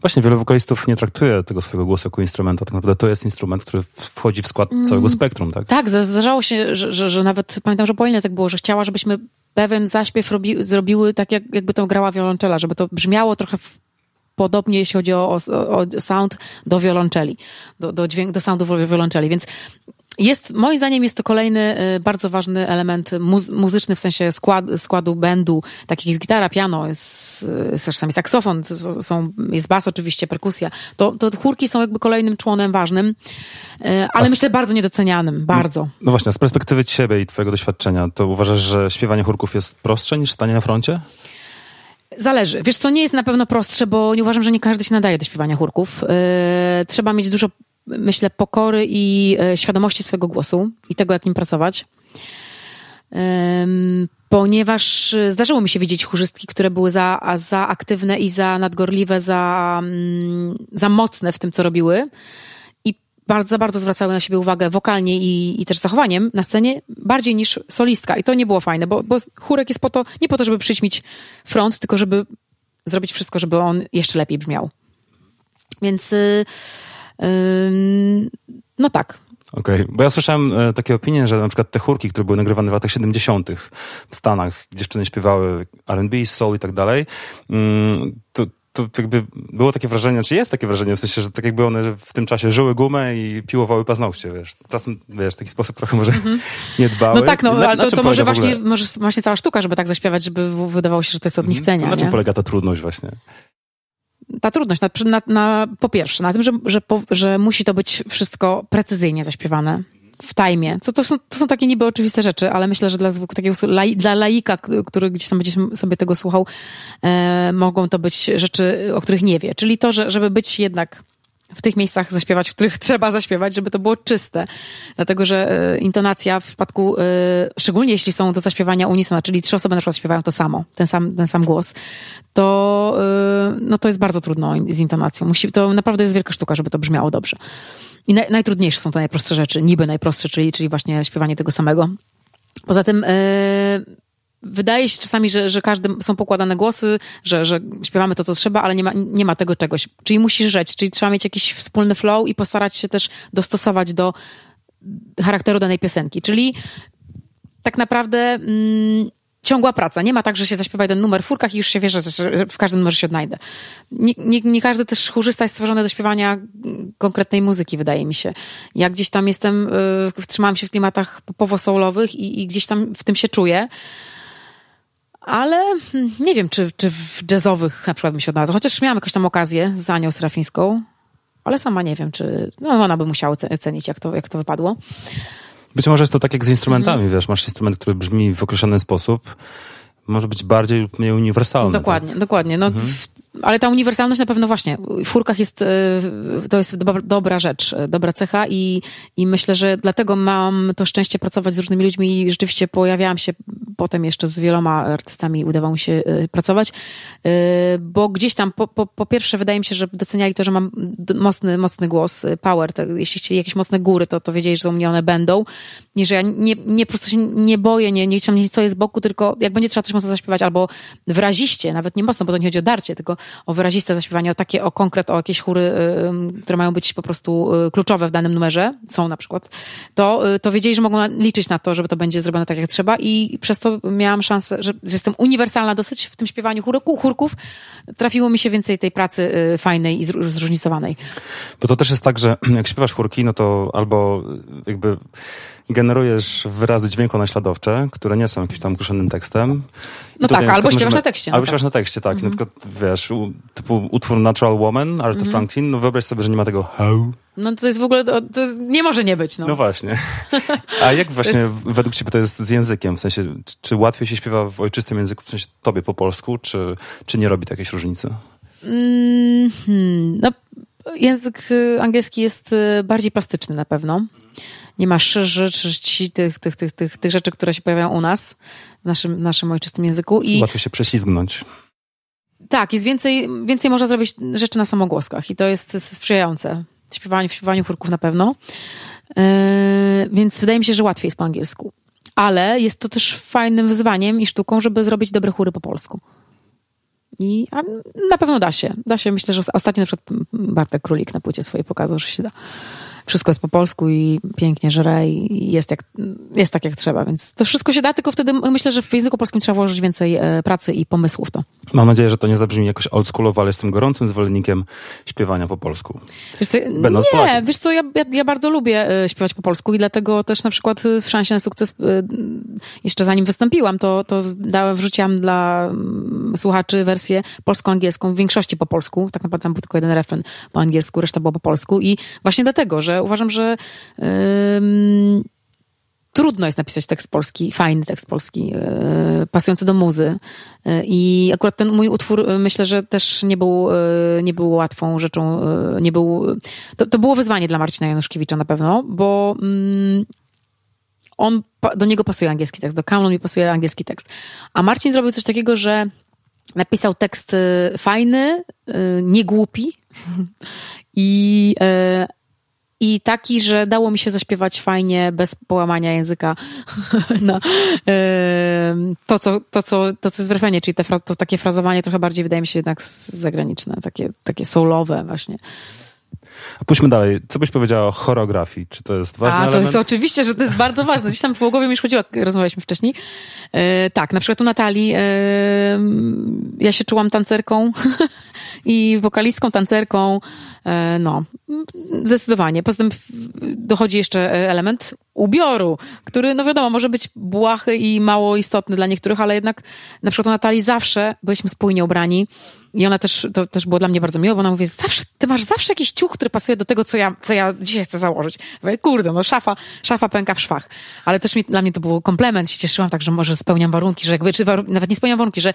Właśnie wielu wokalistów nie traktuje tego swojego głosu jako instrumenta. Tak naprawdę to jest instrument, który wchodzi w skład mm, całego spektrum, tak? Tak, zdarzało się, że, że, że nawet pamiętam, że Polina tak było, że chciała, żebyśmy pewien zaśpiew robi, zrobiły tak, jak, jakby to grała wiolonczela, żeby to brzmiało trochę w podobnie jeśli chodzi o, o, o sound do violoncelli, do, do, dźwięk, do soundu więc jest, moim zdaniem jest to kolejny y, bardzo ważny element muzy muzyczny, w sensie skład, składu bandu, takich jest gitara, piano, jest, jest y, czasami saksofon, są, jest bas oczywiście, perkusja. To, to chórki są jakby kolejnym członem ważnym, y, ale z... myślę bardzo niedocenianym, mm. bardzo. No, no właśnie, z perspektywy ciebie i twojego doświadczenia, to uważasz, że śpiewanie chórków jest prostsze niż stanie na froncie? Zależy. Wiesz co, nie jest na pewno prostsze, bo nie uważam, że nie każdy się nadaje do śpiewania chórków. Yy, trzeba mieć dużo, myślę, pokory i yy, świadomości swojego głosu i tego, jak nim pracować. Yy, ponieważ e, zdarzyło mi się widzieć chórzystki, które były za, za aktywne i za nadgorliwe, za, mm, za mocne w tym, co robiły bardzo, za bardzo zwracały na siebie uwagę wokalnie i, i też zachowaniem na scenie, bardziej niż solistka. I to nie było fajne, bo, bo chórek jest po to, nie po to, żeby przyćmić front, tylko żeby zrobić wszystko, żeby on jeszcze lepiej brzmiał. Więc yy, yy, no tak, Okej, okay. bo ja słyszałem e, takie opinie, że na przykład te chórki, które były nagrywane w latach 70. w Stanach, dziewczyny śpiewały R&B, soul i tak dalej, mm, to, to, jakby było takie wrażenie, czy jest takie wrażenie, w sensie, że tak jakby one w tym czasie żyły gumę i piłowały paznokcie, wiesz. Czasem, wiesz, taki sposób trochę może mm -hmm. nie dbały. No tak, no, na, ale to, to może, właśnie, może właśnie cała sztuka, żeby tak zaśpiewać, żeby wydawało się, że to jest od mhm. nich cenia. To na czym nie? polega ta trudność właśnie? ta trudność, na, na, na, po pierwsze, na tym, że, że, po, że musi to być wszystko precyzyjnie zaśpiewane w tajmie. Co to są, to są takie niby oczywiste rzeczy, ale myślę, że dla takiego, dla laika, który gdzieś tam będzie sobie tego słuchał, e, mogą to być rzeczy, o których nie wie. Czyli to, że, żeby być jednak w tych miejscach zaśpiewać, w których trzeba zaśpiewać, żeby to było czyste. Dlatego, że e, intonacja w przypadku, e, szczególnie jeśli są do zaśpiewania unisona, czyli trzy osoby na przykład śpiewają to samo, ten sam, ten sam głos, to, e, no to jest bardzo trudno z intonacją. Musi, to naprawdę jest wielka sztuka, żeby to brzmiało dobrze. I naj, najtrudniejsze są te najprostsze rzeczy, niby najprostsze, czyli, czyli właśnie śpiewanie tego samego. Poza tym. Yy, wydaje się czasami, że, że każdy są pokładane głosy, że, że śpiewamy to, co trzeba, ale nie ma, nie ma tego czegoś. Czyli musisz rzeć, czyli trzeba mieć jakiś wspólny flow i postarać się też dostosować do charakteru danej piosenki. Czyli tak naprawdę mm, ciągła praca. Nie ma tak, że się zaśpiewa jeden numer w furkach i już się wie, że, w każdym numerze się odnajdę. Nie, nie, nie, każdy też chórzysta jest stworzony do śpiewania konkretnej muzyki, wydaje mi się. Ja gdzieś tam jestem, y, się w klimatach popowo-soulowych i, i gdzieś tam w tym się czuję ale hmm, nie wiem, czy, czy w jazzowych na przykład mi się odnalazło. Chociaż miałam jakąś tam okazję z Anią Serafińską, ale sama nie wiem, czy no, ona by musiała ocenić, jak to, jak to wypadło. Być może jest to tak jak z instrumentami, mhm. wiesz, masz instrument, który brzmi w określony sposób, może być bardziej lub mniej uniwersalny. No dokładnie, tak? dokładnie. No, mhm ale ta uniwersalność na pewno właśnie w furkach jest, e, to jest dobra, rzecz, e, dobra cecha i, i myślę, że dlatego mam to szczęście pracować z różnymi ludźmi i rzeczywiście pojawiałam się potem jeszcze z wieloma artystami, udawało mi się e, pracować, bo gdzieś tam po, po, po pierwsze wydaje mi się, że doceniali to, że mam mocny, mocny głos, power, to jeśli chcieli jakieś mocne góry, to, to wiedzieli, że u mnie one będą, nie, że ja nie, nie po prostu się nie boję, nie, nie chciałam mieć co jest z boku, tylko jak będzie trzeba coś mocno zaśpiewać, albo wyraziście, nawet nie mocno, bo to nie chodzi o darcie, tylko o wyraziste zaśpiewanie, o takie, o konkret, o jakieś chóry, y, y które mają być po prostu y, kluczowe w danym numerze, są na przykład, to, y, to wiedzieli, że mogą liczyć na to, żeby to będzie zrobione tak, jak trzeba i przez to miałam szansę, że, że jestem uniwersalna dosyć w tym śpiewaniu chóryku, chórków. Trafiło mi się więcej tej pracy y, fajnej i zróżnicowanej. Bo to też jest tak, że jak śpiewasz chórki, no to albo jakby generujesz wyrazy naśladowcze, które nie są jakimś tam kruszonym tekstem. No tak, albo śpiewasz możemy, na tekście. Albo no śpiewasz tak. na tekście, tak. Mm -hmm. Na przykład, wiesz, u, typu utwór Natural Woman, Aretha mm -hmm. Franklin, no wyobraź sobie, że nie ma tego how. No to jest w ogóle, to jest, nie może nie być, no. No właśnie. A jak właśnie jest... według ciebie to jest z językiem? W sensie, czy łatwiej się śpiewa w ojczystym języku, w sensie tobie po polsku, czy, czy nie robi to jakiejś różnicy? Mm -hmm. No, język y, angielski jest y, bardziej plastyczny na pewno nie ma szyży, czyści, tych, tych, tych, tych, tych rzeczy, które się pojawiają u nas, w naszym, naszym ojczystym języku. I Łatwo się prześlizgnąć. Tak, jest więcej, więcej można zrobić rzeczy na samogłoskach i to jest, sprzyjające. W śpiewaniu, w śpiewaniu chórków na pewno. Yy, więc wydaje mi się, że łatwiej jest po angielsku. Ale jest to też fajnym wyzwaniem i sztuką, żeby zrobić dobre chóry po polsku. I a na pewno da się. Da się. Myślę, że ostatnio na przykład Bartek Królik na płycie swojej pokazał, że się da wszystko jest po polsku i pięknie żre i jest, jak, jest tak, jak trzeba. Więc to wszystko się da, tylko wtedy myślę, że w języku polskim trzeba włożyć więcej e, pracy i pomysłów to. Mam nadzieję, że to nie zabrzmi jakoś oldschoolowo, ale jestem gorącym zwolennikiem śpiewania po polsku. Wiesz co, Będąc nie, Polakiem. wiesz co, ja, ja, ja, bardzo lubię e, śpiewać po polsku i dlatego też na przykład e, w szansie na sukces jeszcze zanim wystąpiłam, to, to dałem, wrzuciłam dla mm, słuchaczy wersję polsko-angielską, w większości po polsku, tak naprawdę tam był tylko jeden refren po angielsku, reszta była po polsku i właśnie dlatego, że uważam, że trudno jest napisać tekst polski, fajny tekst polski, e, pasujący do muzy. E, I akurat ten mój utwór e, myślę, że też nie był, nie był łatwą rzeczą, nie był... To, to, było wyzwanie dla Marcina Januszkiewicza na pewno, bo mm, on, do niego pasuje angielski tekst, do Kamlon mi pasuje angielski tekst. A Marcin zrobił coś takiego, że napisał tekst fajny, niegłupi i i taki, że dało mi się zaśpiewać fajnie, bez połamania języka no, to, co, to, co, to, co jest w refrenie, czyli te, to takie frazowanie trochę bardziej wydaje mi się jednak zagraniczne, takie, takie soulowe właśnie. A pójdźmy dalej. Co byś powiedziała o choreografii? Czy to jest ważne? A, to element? jest oczywiście, że to jest bardzo ważne. Gdzieś tam w głowie mi już chodziło, rozmawialiśmy wcześniej. E, tak, na przykład u Natalii e, ja się czułam tancerką i wokalistką, tancerką. E, no, zdecydowanie. Poza tym dochodzi jeszcze e, element ubioru, który, no wiadomo, może być błahy i mało istotny dla niektórych, ale jednak na przykład u Natalii zawsze byliśmy spójnie ubrani i ona też, to też było dla mnie bardzo miło, bo ona mówi, zawsze, ty masz zawsze jakiś ciuch, który pasuje do tego, co ja, co ja dzisiaj chcę założyć. Mówię, kurde, no szafa, szafa pęka w szwach. Ale też mi, dla mnie to był komplement, się cieszyłam tak, że może spełniam warunki, że jakby, czy war, nawet nie spełniam warunki, że,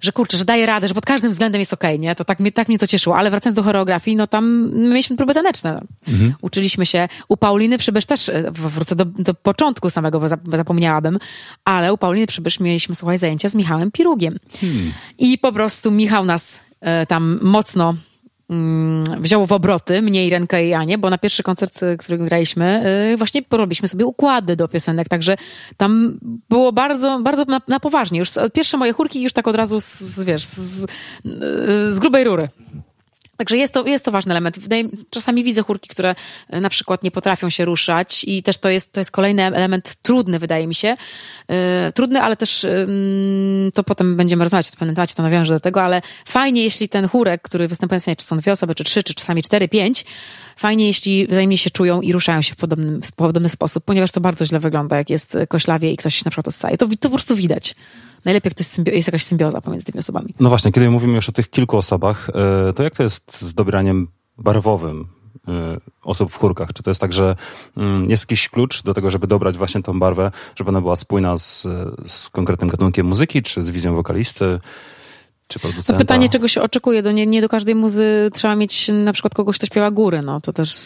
że kurczę, że daję radę, że pod każdym względem jest okej, okay, nie? To tak mnie, tak mnie to cieszyło. Ale wracając do choreografii, no tam mieliśmy próby taneczne. Mhm. Uczyliśmy się. U Pauliny Przybysz też, e, wrócę do, do początku samego, bo zapomniałabym, ale u Pauliny Przybysz mieliśmy, słuchaj, zajęcia z Michałem Pirugiem. Hmm. I po prostu Michał nas E, tam mocno mm, wzięło w obroty mnie i Renkę i Janie, bo na pierwszy koncert, e, który graliśmy, e, właśnie porobiliśmy sobie układy do piosenek, także tam było bardzo, bardzo na, na poważnie. Już pierwsze moje chórki już tak od razu z, wiesz, z, z grubej rury. Także jest to, jest to ważny element. Czasami widzę chórki, które e, na przykład nie potrafią się ruszać i też to jest, to jest kolejny element trudny, wydaje mi się. Yy, trudny, ale też yy, to potem będziemy rozmawiać, to pamiętacie, to nawiążę do tego, ale fajnie, jeśli ten chórek, który występuje na czy są dwie osoby, czy trzy, czy czasami cztery, pięć, fajnie, jeśli wzajemnie się czują i ruszają się w podobny, w podobny sposób, ponieważ to bardzo źle wygląda, jak jest e, koślawie i ktoś się na przykład odstaje. To, to po prostu widać najlepiej, jak to jest, symbio jest jakaś symbioza pomiędzy tymi osobami. No właśnie, kiedy mówimy już o tych kilku osobach, e, to jak to jest z dobieraniem barwowym e, osób w chórkach? Czy to jest tak, że mm, jest jakiś klucz do tego, żeby dobrać właśnie tą barwę, żeby ona była spójna z, e, z konkretnym gatunkiem muzyki, czy z wizją wokalisty? czy producenta. pytanie, czego się oczekuje. Do, no nie, nie do każdej muzy trzeba mieć na przykład kogoś, kto śpiewa góry. No. To też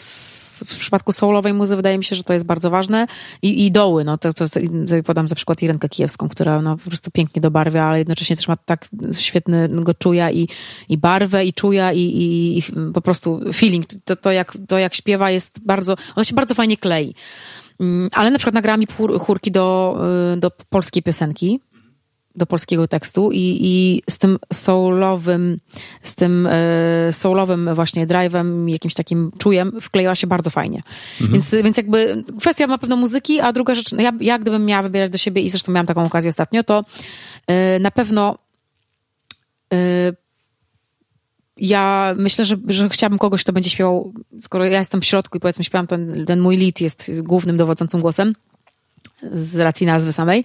w przypadku soulowej muzy wydaje mi się, że to jest bardzo ważne. I, i doły. No. To, to, to podam za przykład Irenkę Kijewską, która no, po prostu pięknie dobarwia, ale jednocześnie też ma tak świetnego czuja i, i barwę, i czuja, i, i, i po prostu feeling. To, to, jak, to jak śpiewa jest bardzo... Ona się bardzo fajnie klei. Mm, ale na przykład nagrała mi chórki do, y, do polskiej piosenki do polskiego tekstu i, i z tym soulowym, z tym e, soulowym właśnie drive'em, jakimś takim czujem wkleiła się bardzo fajnie. Mhm. Więc, więc jakby kwestia na pewno muzyki, a druga rzecz, no ja, ja gdybym miała wybierać do siebie i zresztą miałam taką okazję ostatnio, to e, na pewno e, ja myślę, że, że chciałabym kogoś, kto będzie śpiewał, skoro ja jestem w środku i powiedzmy śpiewam, ten, ten mój lead jest głównym dowodzącym głosem z racji nazwy samej,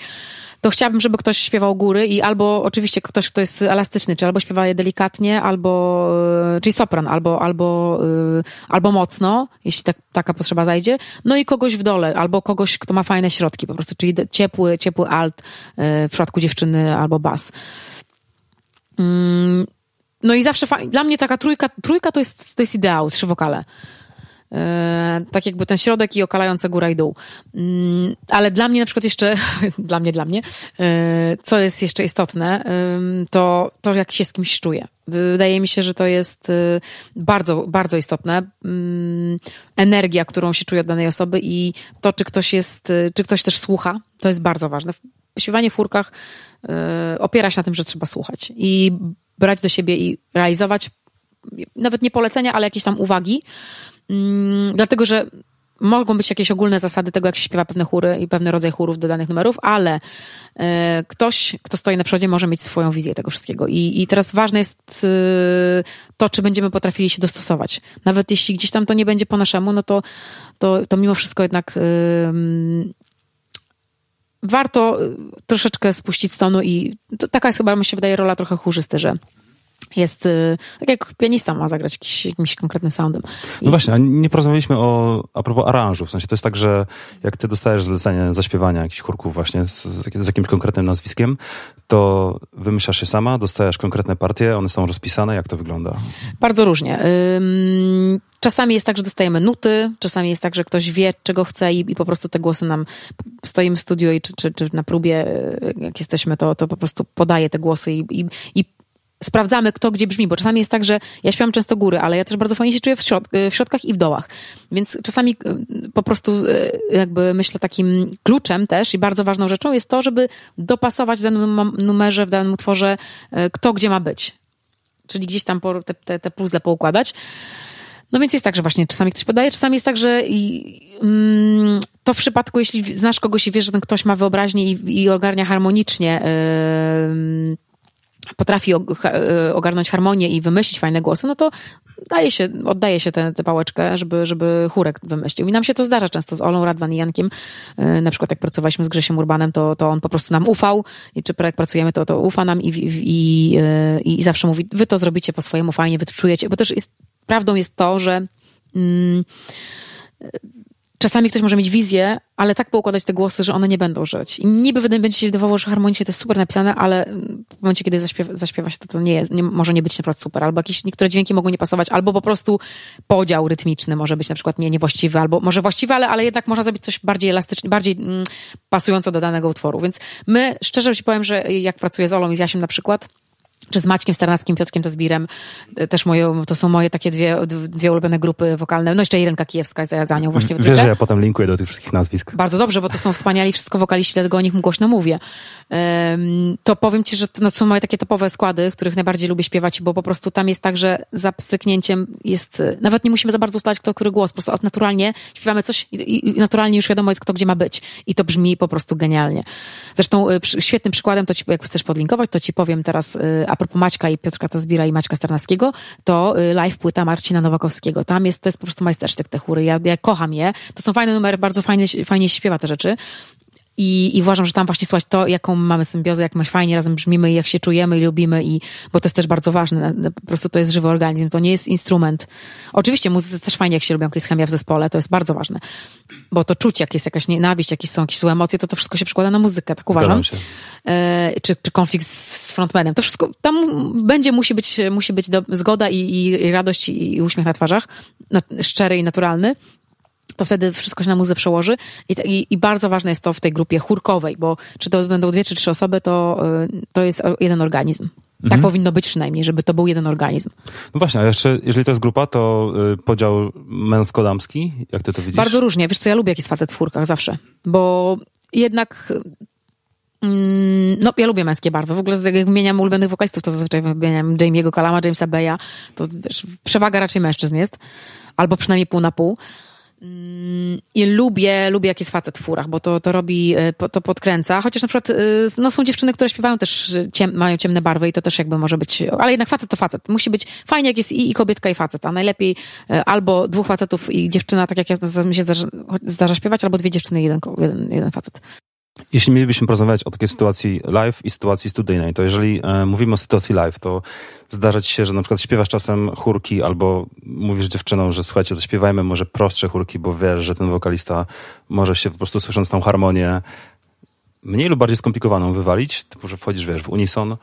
to chciałabym, żeby ktoś śpiewał góry i albo oczywiście ktoś, kto jest elastyczny, czy albo śpiewa je delikatnie, albo, e, czyli sopran, albo, albo, e, albo mocno, jeśli tak, taka potrzeba zajdzie, no i kogoś w dole, albo kogoś, kto ma fajne środki po prostu, czyli ciepły, ciepły alt e, w przypadku dziewczyny albo bas. Mm, no i zawsze, dla mnie taka trójka, trójka to jest, to jest ideał, trzy wokale. E, tak jakby ten środek i okalające góra i dół. Mm, ale dla mnie na przykład jeszcze, dla mnie, dla mnie, e, co jest jeszcze istotne, to to, jak się z kimś czuję. Wydaje mi się, że to jest e, bardzo, bardzo istotne. Mm, energia, którą się czuje od danej osoby i to, czy ktoś jest, czy ktoś też słucha, to jest bardzo ważne. Śpiewanie w furkach opiera się na tym, że trzeba słuchać i brać do siebie i realizować nawet nie polecenia, ale jakieś tam uwagi, Mm, dlatego, że mogą być jakieś ogólne zasady tego, jak się śpiewa pewne chóry i pewny rodzaj chórów do danych numerów, ale e, ktoś, kto stoi na przodzie, może mieć swoją wizję tego wszystkiego. I, i teraz ważne jest e, to, czy będziemy potrafili się dostosować. Nawet jeśli gdzieś tam to nie będzie po naszemu, no to, to, to mimo wszystko jednak. E, warto troszeczkę spuścić stonu i to, taka jest chyba, mi się wydaje, rola trochę chórzysty, że jest, y, tak jak pianista ma zagrać jakiś, jakimś konkretnym soundem. I... No właśnie, a nie porozmawialiśmy o, a propos aranżu, w sensie to jest tak, że jak ty dostajesz zlecenie zaśpiewania jakichś chórków właśnie z, z jakimś konkretnym nazwiskiem, to wymyślasz się sama, dostajesz konkretne partie, one są rozpisane, jak to wygląda? Bardzo różnie. Ym... Czasami jest tak, że dostajemy nuty, czasami jest tak, że ktoś wie, czego chce i, i po prostu te głosy nam stoimy w studio i czy, czy, czy na próbie, jak jesteśmy, to, to po prostu podaje te głosy i, i, i sprawdzamy, kto gdzie brzmi, bo czasami jest tak, że ja śpiewam często góry, ale ja też bardzo fajnie się czuję w, środ w środkach i w dołach. Więc czasami e, po prostu e, jakby myślę takim kluczem też i bardzo ważną rzeczą jest to, żeby dopasować w danym numerze, w danym utworze, e, kto gdzie ma być. Czyli gdzieś tam te, te, te puzzle poukładać. No więc jest tak, że właśnie czasami ktoś podaje, czasami jest tak, że i, mm, to w przypadku, jeśli znasz kogoś i wiesz, że ten ktoś ma wyobraźnię i, i ogarnia harmonicznie yy, potrafi e, ogarnąć harmonię i wymyślić fajne głosy, no to daje się, oddaje się tę pałeczkę, żeby, żeby chórek wymyślił. I nam się to zdarza często z Olą Radwan i Jankiem. E, na przykład jak pracowaliśmy z Grzesiem Urbanem, to, to on po prostu nam ufał i czy jak pracujemy, to, to ufa nam i, i, i, e, i zawsze mówi, wy to zrobicie po swojemu fajnie, wy to czujecie, bo też jest, prawdą jest to, że mm, czasami ktoś może mieć wizję, ale tak poukładać te głosy, że one nie będą żyć. I niby będzie się wydawało, że harmonicznie to jest super napisane, ale w momencie, kiedy zaśpiewa, zaśpiewa się, to to nie jest, nie, może nie być na przykład super, albo jakieś niektóre dźwięki mogą nie pasować, albo po prostu podział rytmiczny może być na przykład nie, niewłaściwy, albo może właściwy, ale, ale jednak można zrobić coś bardziej elastycznie, bardziej mm, pasująco do danego utworu. Więc my, szczerze ci powiem, że jak pracuję z Olą i z Jasiem na przykład, czy z Maćkiem Starnackim, Piotkiem Tazbirem, e, też moje, to są moje takie dwie, dwie ulubione grupy wokalne. No jeszcze Irenka Kijewska za, za nią mm, właśnie Wiesz, że ja potem linkuję do tych wszystkich nazwisk. Bardzo dobrze, bo to są wspaniali wszystko wokaliści, dlatego o nich głośno mówię. Um, to powiem ci, że no, to, no, są moje takie topowe składy, których najbardziej lubię śpiewać, bo po prostu tam jest tak, że za pstryknięciem jest, e, nawet nie musimy za bardzo ustalać kto, który głos, po prostu naturalnie śpiewamy coś i, i naturalnie już wiadomo jest kto, gdzie ma być. I to brzmi po prostu genialnie. Zresztą e, przy, świetnym przykładem, to ci, jak chcesz podlinkować, to ci powiem teraz a propos Maćka i Piotrka Tazbira i Maćka Starnackiego, to y, live płyta Marcina Nowakowskiego. Tam jest, to jest po prostu majstersztyk te chóry. Ja, ja kocham je. To są fajne numery, bardzo fajnie, fajnie śpiewa te rzeczy. I, I uważam, że tam właśnie słuchać to, jaką mamy symbiozę, jak my fajnie razem brzmimy, jak się czujemy i lubimy, i, bo to jest też bardzo ważne. Po prostu to jest żywy organizm, to nie jest instrument. Oczywiście muzycy też fajnie, jak się lubią, jak jest chemia w zespole, to jest bardzo ważne. Bo to czuć, jak jest jakaś nienawiść, jakieś są jakieś złe emocje, to to wszystko się przekłada na muzykę, tak uważam. E, czy, czy konflikt z, z, frontmanem. To wszystko tam będzie, musi być, musi być do, zgoda i, i, i radość i, i uśmiech na twarzach, na, szczery i naturalny to wtedy wszystko się na muzę przełoży. I, i, I, bardzo ważne jest to w tej grupie chórkowej, bo czy to będą dwie czy trzy osoby, to, y, to jest jeden organizm. Tak mhm. powinno być przynajmniej, żeby to był jeden organizm. No właśnie, a jeszcze, jeżeli to jest grupa, to y, podział męsko-damski, jak ty to widzisz? Bardzo różnie. Wiesz co, ja lubię, jak jest facet w chórkach zawsze, bo jednak mm, no, ja lubię męskie barwy. W ogóle jak wymieniam ulubionych wokalistów, to zazwyczaj wymieniam Jamie'ego Kalama, Jamesa Beya. To wiesz, przewaga raczej mężczyzn jest. Albo przynajmniej pół na pół. Mm, I lubię, lubię jak jest facet w furach, bo to, to robi, e, to podkręca. Chociaż na przykład e, no, są dziewczyny, które śpiewają też, e, ciem, mają ciemne barwy i to też jakby może być, ale jednak facet to facet. Musi być fajnie, jak jest i, i kobietka, i facet, a najlepiej albo dwóch facetów i dziewczyna, tak jak ja, mi się zdarza, zdarza śpiewać, albo dwie dziewczyny i jeden, jeden, jeden facet. Jeśli mielibyśmy porozmawiać o takiej sytuacji live i sytuacji studyjnej, to jeżeli e, mówimy o sytuacji live, to zdarzać się, że na przykład śpiewasz czasem chórki albo mówisz dziewczynom, że słuchajcie, zaśpiewajmy może prostsze chórki, bo wiesz, że ten wokalista może się po prostu słysząc tą harmonię mniej lub bardziej skomplikowaną wywalić, typu, że wchodzisz, wiesz, w unison.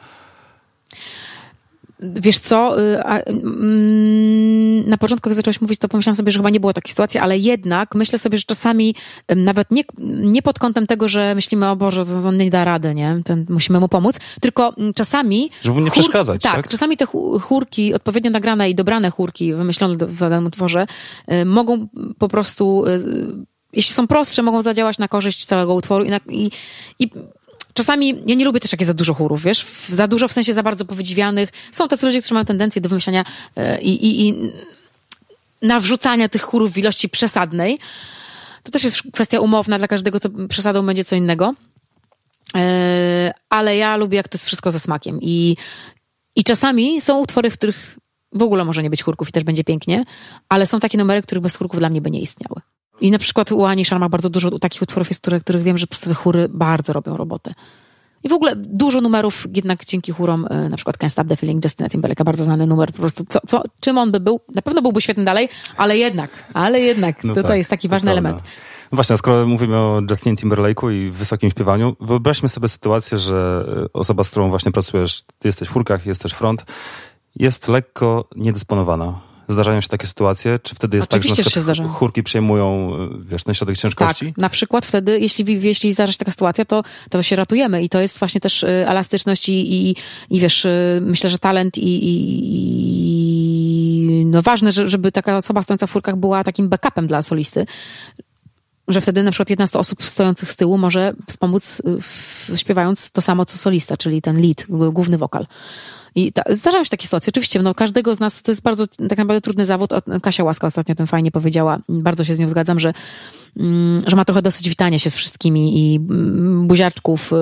Wiesz co, y, mm, na początku jak zaczęłaś mówić, to pomyślałam sobie, że chyba nie było takiej sytuacji, ale jednak myślę sobie, że czasami nawet nie, nie pod kątem tego, że myślimy, o Boże, on nie da rady, nie? Ten, musimy mu pomóc, tylko mm, czasami... Żeby mu nie chór, przeszkadzać, tak, tak? czasami te chórki, odpowiednio nagrane i dobrane chórki wymyślone w danym utworze, y, mogą po prostu y, jeśli są prostsze, mogą zadziałać na korzyść całego utworu i, na, i, i, Czasami, ja nie lubię też, jak jest za dużo chórów, wiesz, za dużo, w sensie za bardzo powiedziwianych. Są tacy ludzie, którzy mają tendencję do wymyślania e, i, i nawrzucania tych chórów w ilości przesadnej. To też jest kwestia umowna, dla każdego to przesadą będzie co innego. E, ale ja lubię, jak to jest wszystko ze smakiem. I, I czasami są utwory, w których w ogóle może nie być chórków i też będzie pięknie, ale są takie numery, których bez chórków dla mnie by nie istniały. I na przykład u Ani Sharma bardzo dużo takich utworów jest, które, których wiem, że po prostu te chóry bardzo robią robotę. I w ogóle dużo numerów jednak dzięki chórom, e, na przykład Can't Stop the Feeling, Justyna Timberlake'a, bardzo znany numer, po prostu co, co, czym on by był, na pewno byłby świetny dalej, ale jednak, ale jednak, no to, tak, to jest taki ważny element. No właśnie, skoro mówimy o Justinie Timberlake'u i wysokim śpiewaniu, wyobraźmy sobie sytuację, że e, osoba, z którą właśnie pracujesz, ty jesteś w chórkach, jesteś front, jest lekko niedysponowana Zdarzają się takie sytuacje? Czy wtedy jest Oczywiście, tak, że, na chórki przejmują e, wiesz, ten środek ciężkości? Tak, na przykład wtedy, jeśli, jeśli zdarza się taka sytuacja, to, to się ratujemy i to jest właśnie też e, elastyczność i, i, i wiesz, e, myślę, że talent i, i no ważne, żeby taka osoba stojąca w chórkach była takim backupem dla solisty, że wtedy na przykład 11 osób stojących z tyłu może wspomóc śpiewając to samo co solista, czyli ten lead, główny wokal. I ta, zdarzają się takie sytuacje, oczywiście, no każdego z nas, to jest bardzo tak naprawdę trudny zawód. Kasia Łaska ostatnio o tym fajnie powiedziała, bardzo się z nią zgadzam, że, mm, że ma trochę dosyć witania się z wszystkimi i mm, buziaczków, y,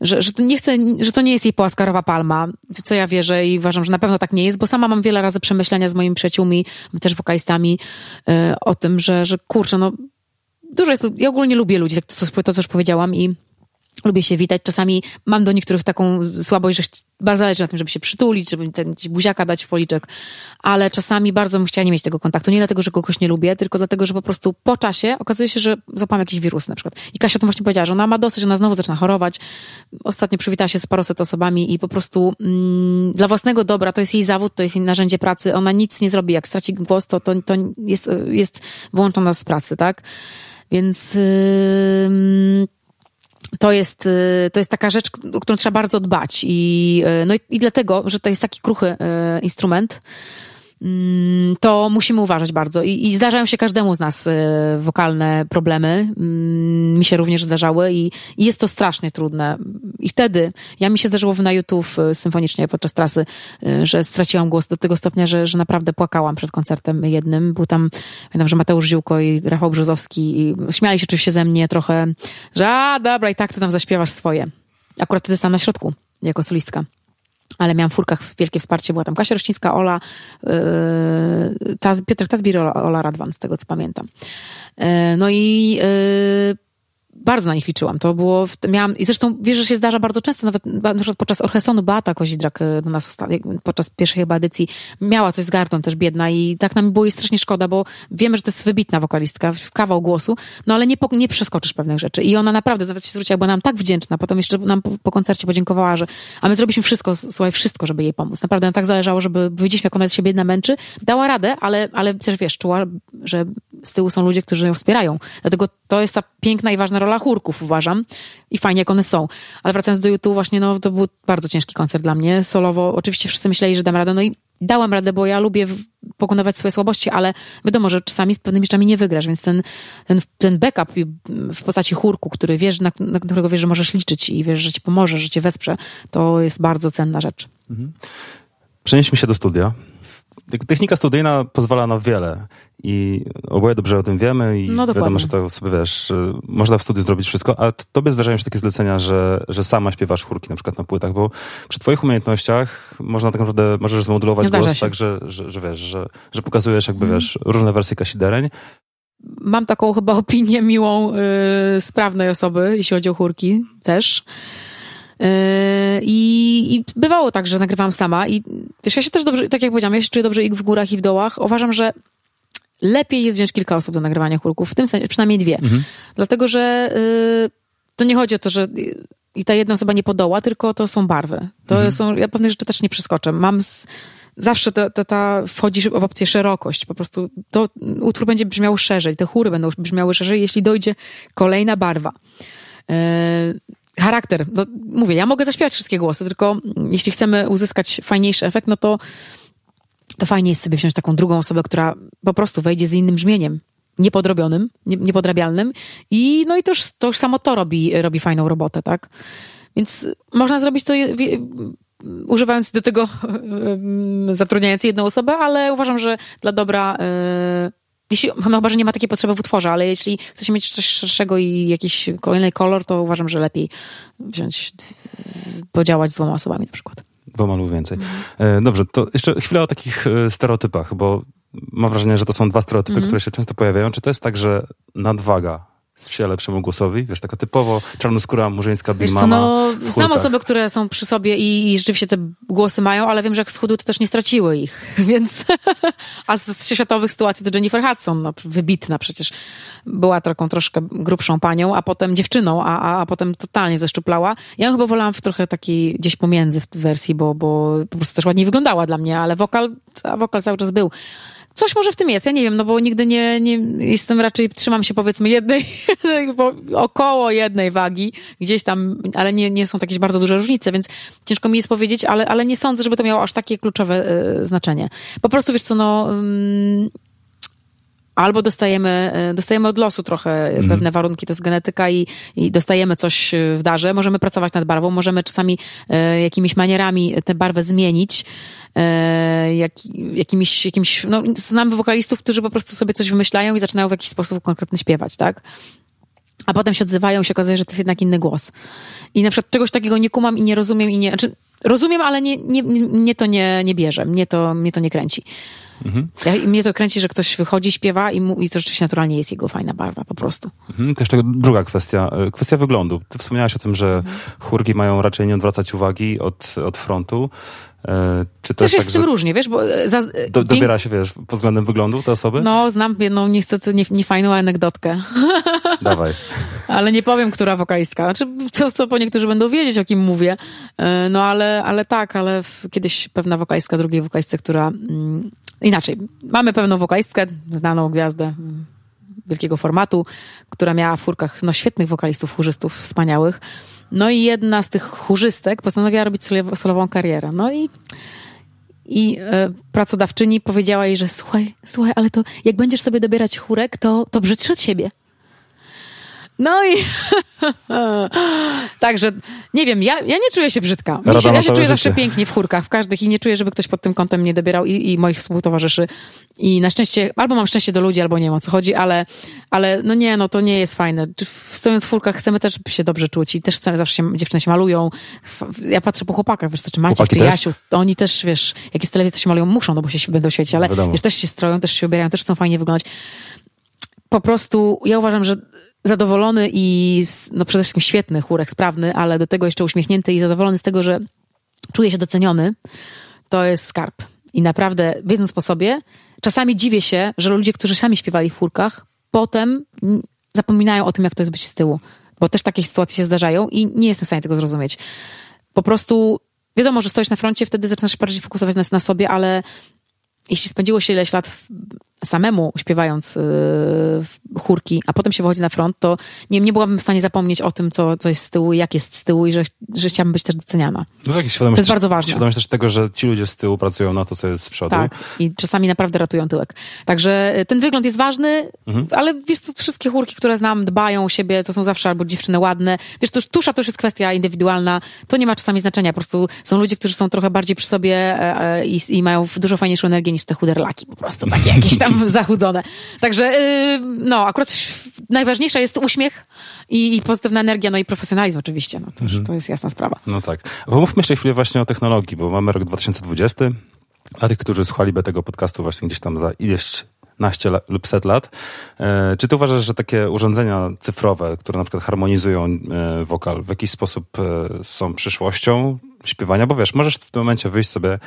że, że, nie chce, że to nie jest jej płaskarowa palma, co ja wierzę i uważam, że na pewno tak nie jest, bo sama mam wiele razy przemyślenia z moimi przyjaciółmi, też wokalistami, y, o tym, że, że kurczę, no dużo jest, ja ogólnie lubię ludzi, tak to, to, to co już powiedziałam i Lubię się witać. Czasami mam do niektórych taką słabość, że bardzo zależy na tym, żeby się przytulić, żeby ten buziaka dać w policzek, ale czasami bardzo bym chciała nie mieć tego kontaktu. Nie dlatego, że kogoś nie lubię, tylko dlatego, że po prostu po czasie okazuje się, że zapam jakiś wirus na przykład. I Kasia to właśnie powiedziała, że ona ma dosyć, ona znowu zaczyna chorować. Ostatnio przywitała się z paroset osobami i po prostu mm, dla własnego dobra, to jest jej zawód, to jest jej narzędzie pracy, ona nic nie zrobi. Jak straci głos, to, to, to jest, jest wyłączona z pracy, tak? Więc... Yy, to jest, y, to jest taka rzecz, o którą trzeba bardzo dbać. I, y, no i, i dlatego, że to jest taki kruchy y, instrument, Mm, to musimy uważać bardzo. I, I, zdarzają się każdemu z nas y, wokalne problemy. Mm, mi się również zdarzały i, i jest to strasznie trudne. I wtedy, ja mi się zdarzyło na YouTube symfonicznie podczas trasy, y, że straciłam głos do tego stopnia, że, że naprawdę płakałam przed koncertem jednym. Był tam, pamiętam, że Mateusz Ziółko i Rafał Brzozowski i śmiali się oczywiście ze mnie trochę, że a, dobra, i tak ty tam zaśpiewasz swoje. Akurat wtedy sam na środku, jako solistka ale miałam w furkach wielkie wsparcie, była tam Kasia Rościńska, Ola, yy, Taz, Piotr Tazbir, Ola, Ola Radwan, z tego co pamiętam. Yy, no i yy, bardzo na nich liczyłam. To było, miałam, i zresztą wiesz, że się zdarza bardzo często, nawet na przykład podczas orchestronu Beata Kozidrak y, do nas podczas pierwszej chyba edycji miała coś z gardłem też biedna i tak nam było jej strasznie szkoda, bo wiemy, że to jest wybitna wokalistka, kawał głosu, no ale nie, nie przeskoczysz pewnych rzeczy. I ona naprawdę nawet się zwróciła, była nam tak wdzięczna, potem jeszcze nam po, po koncercie podziękowała, że, a my zrobiliśmy wszystko, słuchaj, wszystko, żeby jej pomóc. Naprawdę nam tak zależało, żeby, widzieliśmy, jak ona się biedna męczy. Dała radę, ale, ale też wiesz, czuła, że z tyłu są ludzie, którzy ją wspierają. Dlatego to jest ta piękna i ważna rola rola chórków, uważam. I fajnie, jak one są. Ale wracając do YouTube, właśnie, no, to był bardzo ciężki koncert dla mnie, solowo. Oczywiście wszyscy myśleli, że dam radę, no i dałam radę, bo ja lubię pokonywać swoje słabości, ale wiadomo, że czasami z pewnymi rzeczami nie wygrasz, więc ten, ten, ten backup w postaci chórku, który wiesz, na, na którego wiesz, że możesz liczyć i wiesz, że ci pomoże, że cię wesprze, to jest bardzo cenna rzecz. Mhm. Przenieśmy się do studia. Technika studyjna pozwala na wiele i oboje dobrze o tym wiemy i no, wiadomo, że to sobie wiesz, y, można w studiu zrobić wszystko, A tobie zdarzają się takie zlecenia, że, że sama śpiewasz chórki na przykład na płytach, bo przy twoich umiejętnościach można tak naprawdę, możesz zmodulować głos się. tak, że, że, że, wiesz, że, że pokazujesz jakby, mm. wiesz, różne wersje kasidereń, mam taką chyba opinię miłą, yy, sprawnej osoby, jeśli chodzi o chórki też. Yy, I, I, bywało tak, że nagrywam sama i wiesz, ja się też dobrze, tak jak powiedziałam, ja się czuję dobrze i w górach, i w dołach. Uważam, że lepiej jest wziąć kilka osób do nagrywania chórków, w tym sensie przynajmniej dwie. Mhm. Dlatego, że y, to nie chodzi o to, że i ta jedna osoba nie podoła, tylko to są barwy. To mhm. są, ja pewne rzeczy też nie przeskoczę. Mam z, zawsze ta, ta, ta wchodzi w opcję szerokość. Po prostu to, utwór będzie brzmiał szerzej, te chóry będą brzmiały szerzej, jeśli dojdzie kolejna barwa. Yy, charakter. No, mówię, ja mogę zaśpiewać wszystkie głosy, tylko jeśli chcemy uzyskać fajniejszy efekt, no to, to fajnie jest sobie wziąć taką drugą osobę, która po prostu wejdzie z innym brzmieniem, niepodrobionym, nie, niepodrabialnym i no i to już, to już samo to robi, robi fajną robotę, tak? Więc można zrobić to używając do tego, zatrudniając jedną osobę, ale uważam, że dla dobra e, jeśli, chyba, że nie ma takiej potrzeby w utworze, ale jeśli chcecie mieć coś szerszego i jakiś kolejny kolor, to uważam, że lepiej wziąć, podziałać z dwoma osobami na przykład. Dwoma lub więcej. E, dobrze, to jeszcze chwilę o takich e, stereotypach, bo mam wrażenie, że to są dwa stereotypy, mhm. które się często pojawiają. Czy to jest tak, że nadwaga sprzyja lepszemu głosowi? Wiesz, taka typowo czarnoskóra murzyńska Big Mama. no, znam osoby, które są przy sobie i, i rzeczywiście te głosy mają, ale wiem, że jak schudły, to też nie straciły ich, więc... A z, z światowych sytuacji to Jennifer Hudson, no, wybitna przecież. Była taką troszkę grubszą panią, a potem dziewczyną, a, a, a potem totalnie zeszczuplała. Ja chyba wolałam w trochę taki gdzieś pomiędzy w wersji, bo, bo po prostu też ładnie wyglądała dla mnie, ale wokal, a wokal cały czas był. Coś może w tym jest, ja nie wiem, no bo nigdy nie, nie jestem raczej, trzymam się powiedzmy jednej, około jednej wagi, gdzieś tam, ale nie, nie są jakieś bardzo duże różnice, więc ciężko mi jest powiedzieć, ale, ale nie sądzę, żeby to miało aż takie kluczowe y, znaczenie. Po prostu wiesz co, no, y, albo dostajemy, e, dostajemy od losu trochę mhm. pewne warunki, to jest genetyka i, i dostajemy coś e, w darze, możemy pracować nad barwą, możemy czasami e, jakimiś manierami tę barwę zmienić, jak, jakimiś, jakimś, no znam wokalistów, którzy po prostu sobie coś wymyślają i zaczynają w jakiś sposób konkretny śpiewać, tak? A potem się odzywają, i się okazuje, że to jest jednak inny głos. I na przykład czegoś takiego nie kumam i nie rozumiem i nie, znaczy rozumiem, ale nie, nie, mnie to nie, nie bierze, mnie to, mnie to nie kręci. Mhm. Ja, mnie to kręci, że ktoś wychodzi, śpiewa i, mu, i to rzeczywiście naturalnie jest jego fajna barwa, po prostu. Mhm. To jeszcze druga kwestia, e, kwestia wyglądu. Ty wspomniałaś o tym, że mhm. chórki mają raczej nie odwracać uwagi od, od frontu. E, czy też, jest tak, z tym różnie, wiesz, bo... E, za, do, dobiera się, wiesz, pod względem wyglądu te osoby? No, znam jedną niestety niefajną nie, nie anegdotkę. Dawaj. ale nie powiem, która wokalistka. Znaczy, co, co po niektórzy będą wiedzieć, o kim mówię. E, no, ale, ale tak, ale kiedyś pewna wokalistka, drugiej wokalistce, która... Mm, inaczej, mamy pewną wokalistkę, znaną gwiazdę mm, wielkiego formatu, która miała w furkach no, świetnych wokalistów, chórzystów, wspaniałych. No i jedna z tych chórzystek postanowiła robić solową karierę. No i i e, pracodawczyni powiedziała jej, że słuchaj, słuchaj, ale to jak będziesz sobie dobierać chórek, to, to brzydsz od siebie. No i także nie wiem, ja, ja nie czuję się brzydka. Się, ja się czuję zawsze pięknie w chórkach, w każdych i nie czuję, żeby ktoś pod tym kątem mnie dobierał i, i moich współtowarzyszy. I na szczęście, albo mam szczęście do ludzi, albo nie wiem o co chodzi, ale, ale no nie, no to nie jest fajne. Stojąc w chórkach chcemy też się dobrze czuć i też chcemy, zawsze się, dziewczyny się malują. Ja patrzę po chłopakach, wiesz co, czy Maciek, Chłopaki czy też? Jasiu, to oni też, wiesz, jak jest telewizja, to się malują, muszą, no bo się będą świecić, ale no wiesz, też się stroją, też się ubierają, też chcą fajnie wyglądać po prostu ja uważam, że zadowolony i no przede wszystkim świetny, chórek sprawny, ale do tego jeszcze uśmiechnięty i zadowolony z tego, że czuje się doceniony, to jest skarb. I naprawdę, wiedząc po sobie, czasami dziwię się, że ludzie, którzy sami śpiewali w chórkach, potem zapominają o tym, jak to jest być z tyłu. Bo też takie sytuacje się zdarzają i nie jestem w stanie tego zrozumieć. Po prostu wiadomo, że stoisz na froncie, wtedy zaczynasz bardziej fokusować nas na sobie, ale jeśli spędziło się ileś lat samemu śpiewając yy, chórki, a potem się wychodzi na front, to nie, nie byłabym w stanie zapomnieć o tym, co, co jest z tyłu jak jest z tyłu i że, że chciałabym być też doceniana. No tak, to jest bardzo ważne. Świadomość też tego, że ci ludzie z tyłu pracują na to, co jest z przodu. Tak, i czasami naprawdę ratują tyłek. Także y, ten wygląd jest ważny, mhm. ale wiesz co, wszystkie chórki, które znam, dbają o siebie, to są zawsze albo dziewczyny ładne. Wiesz, to już tusza to już jest kwestia indywidualna, to nie ma czasami znaczenia, po prostu są ludzie, którzy są trochę bardziej przy sobie e, e, i, i, mają dużo fajniejszą energię niż te chuderlaki po prostu, takie jakieś tam zachudzone. Także y, no, akurat najważniejsza jest uśmiech i, i, pozytywna energia, no i profesjonalizm oczywiście. No, to, mhm. to jest jasna sprawa. No tak. Pomówmy jeszcze chwilę właśnie o technologii, bo mamy rok 2020. Dla tych, którzy słuchali tego podcastu właśnie gdzieś tam za ileś naście lub set lat. E, czy ty uważasz, że takie urządzenia cyfrowe, które na przykład harmonizują e, wokal, w jakiś sposób e, są przyszłością śpiewania? Bo wiesz, możesz w tym momencie wyjść sobie,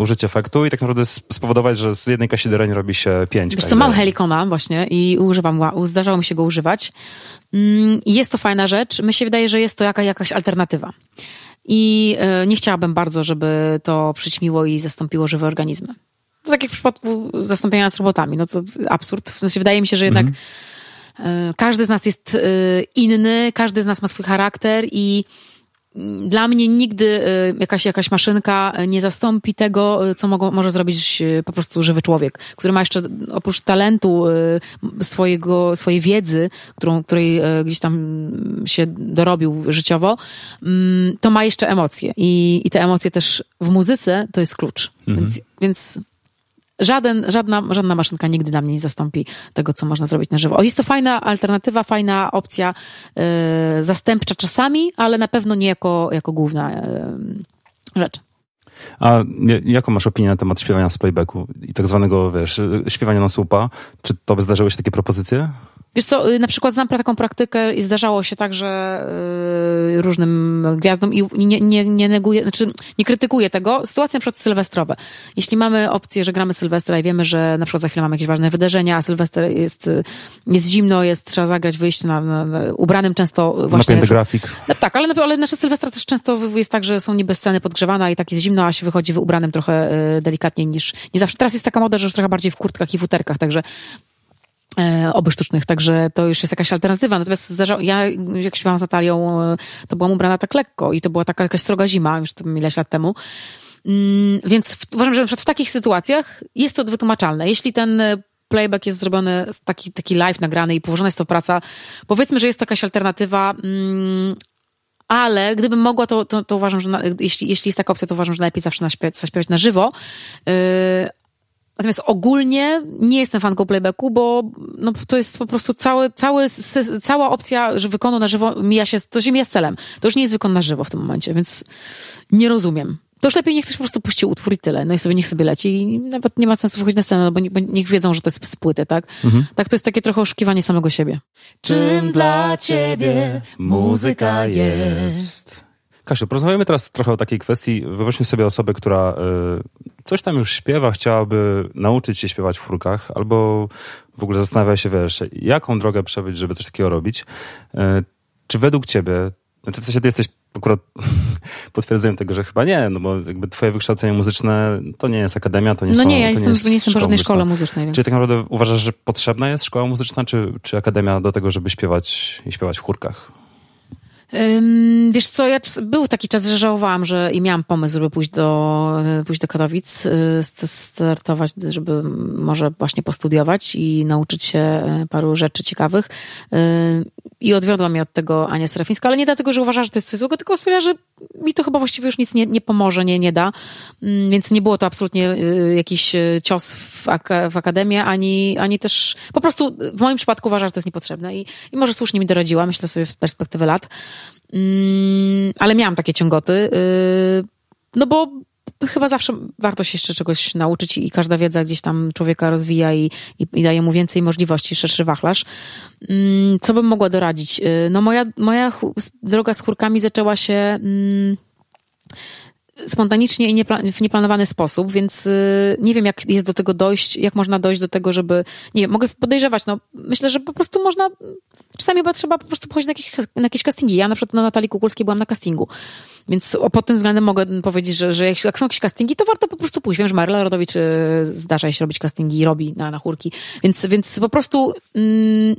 użyć efektu i tak naprawdę spowodować, że z jednej kasi dereń robi się pięć. Wiesz co, mam helikona właśnie i używam, zdarzało mi się go używać. Mm, jest to fajna rzecz. Mi się wydaje, że jest to jaka, jakaś alternatywa. I nie chciałabym bardzo, żeby to przyćmiło i zastąpiło żywe organizmy. No, tak jak w przypadku zastąpienia nas robotami. No to absurd. W sensie wydaje mi się, że jednak mhm. E, każdy z nas jest e, inny, każdy z nas ma swój charakter i mm, dla mnie nigdy e, jakaś, jakaś maszynka nie zastąpi tego, co mogą, może zrobić po prostu żywy człowiek, który ma jeszcze oprócz talentu swojego, swojej wiedzy, którą, której gdzieś tam się dorobił życiowo, mm, to ma jeszcze emocje. I, i te emocje też w muzyce to jest klucz. Mhm. Więc, więc Żaden, żadna, żadna maszynka nigdy dla mnie nie zastąpi tego, co można zrobić na żywo. O, jest to fajna alternatywa, fajna opcja, yy, zastępcza czasami, ale na pewno nie jako, jako główna yy, rzecz. A jaką masz opinię na temat śpiewania z playbacku i tak zwanego, wiesz, śpiewania na słupa? Czy to by zdarzyły się takie propozycje? Wiesz co, y, na przykład znam taką praktykę i zdarzało się tak, że y, różnym gwiazdom i nie, nie, nie neguję, znaczy nie krytykuję tego. Sytuacja na przykład sylwestrowe. Jeśli mamy opcję, że gramy Sylwestra i wiemy, że na przykład za chwilę mamy jakieś ważne wydarzenia, a Sylwester jest, y, jest zimno, jest, trzeba zagrać, wyjść na, na, na ubranym często właśnie... Napięty grafik. No, tak, ale, ale nasze Sylwestra też często jest tak, że są niby sceny podgrzewana i tak jest zimno, a się wychodzi w ubranym trochę delikatniej niż nie zawsze. Teraz jest taka moda, że już trochę bardziej w kurtkach i futerkach, także E, oby sztucznych, także to już jest jakaś alternatywa. Natomiast zdarza, ja jak śpiewałam z Natalią, e, to byłam ubrana tak lekko i to była taka jakaś sroga zima, już to ileś lat temu. Mm, więc w, uważam, że w takich sytuacjach jest to wytłumaczalne. Jeśli ten e, playback jest zrobiony, taki, taki live nagrany i położona jest to praca, powiedzmy, że jest to jakaś alternatywa, mm, ale gdybym mogła, to, to, to uważam, że na, jeśli, jeśli jest taka opcja, to uważam, że najlepiej zawsze naśpiewać, zaśpiewać na żywo. Natomiast ogólnie nie jestem fanką playbacku, bo no, to jest po prostu cały, cały, cała opcja że wykonu na żywo mija się, to się mija z celem. To już nie jest wykon na żywo w tym momencie, więc nie rozumiem. To już lepiej niech ktoś po prostu puści utwór i tyle. No i sobie niech sobie leci. I nawet nie ma sensu wchodzić na scenę, no bo, nie, niech wiedzą, że to jest spłyty, tak? Mhm. Tak to jest takie trochę oszukiwanie samego siebie. Czym dla ciebie muzyka jest? Kasiu, porozmawiamy teraz trochę o takiej kwestii. Wyobraźmy sobie osobę, która y, coś tam już śpiewa, chciałaby nauczyć się śpiewać w chórkach, albo w ogóle zastanawia się, wiesz, jaką drogę przebyć, żeby coś takiego robić. Y, czy według ciebie, znaczy w sensie ty jesteś akurat potwierdzeniem tego, że chyba nie, no bo jakby twoje wykształcenie muzyczne to nie jest akademia, to nie no są... No nie, ja jestem, nie, jest nie jestem w żadnej szkole muzycznej, więc... Czyli tak naprawdę uważasz, że potrzebna jest szkoła muzyczna, czy, czy akademia do tego, żeby śpiewać i śpiewać w chórkach? Wiesz co, ja był taki czas, że żałowałam, że i miałam pomysł, żeby pójść do, e, pójść do Katowic, e, startować, żeby może właśnie postudiować i nauczyć się e, paru rzeczy ciekawych. I odwiodła mnie od tego Ania Serafińska, ale nie dlatego, że uważa, że to jest coś złego, tylko stwierdziła, że mi to chyba właściwie już nic nie, nie pomoże, nie, nie da. Więc nie było to absolutnie jakiś cios w, ak- w akademię, ani, ani też po prostu w moim przypadku uważam, że to jest niepotrzebne i, i może słusznie mi doradziła, myślę sobie z perspektywy lat. Mm, ale miałam takie ciągoty, y, no bo chyba zawsze warto się jeszcze czegoś nauczyć i każda wiedza gdzieś tam człowieka rozwija i, i, i daje mu więcej możliwości, szerszy wachlarz. Mm, co bym mogła doradzić? Y, no moja, moja droga z chórkami zaczęła się... Mm, spontanicznie i niepla- w nieplanowany sposób, więc yy, nie wiem, jak jest do tego dojść, jak można dojść do tego, żeby, nie wiem, mogę podejrzewać, no myślę, że po prostu można, czasami chyba trzeba po prostu pochodzić na jakieś, na jakieś castingi. Ja na przykład na Natalii Kukulskiej byłam na castingu, więc pod tym względem mogę powiedzieć, że, że jak są jakieś castingi, to warto po prostu pójść. Wiem, że Maryla Rodowicz y, zdarza się robić castingi i robi na, na chórki, więc, więc po prostu... Yy,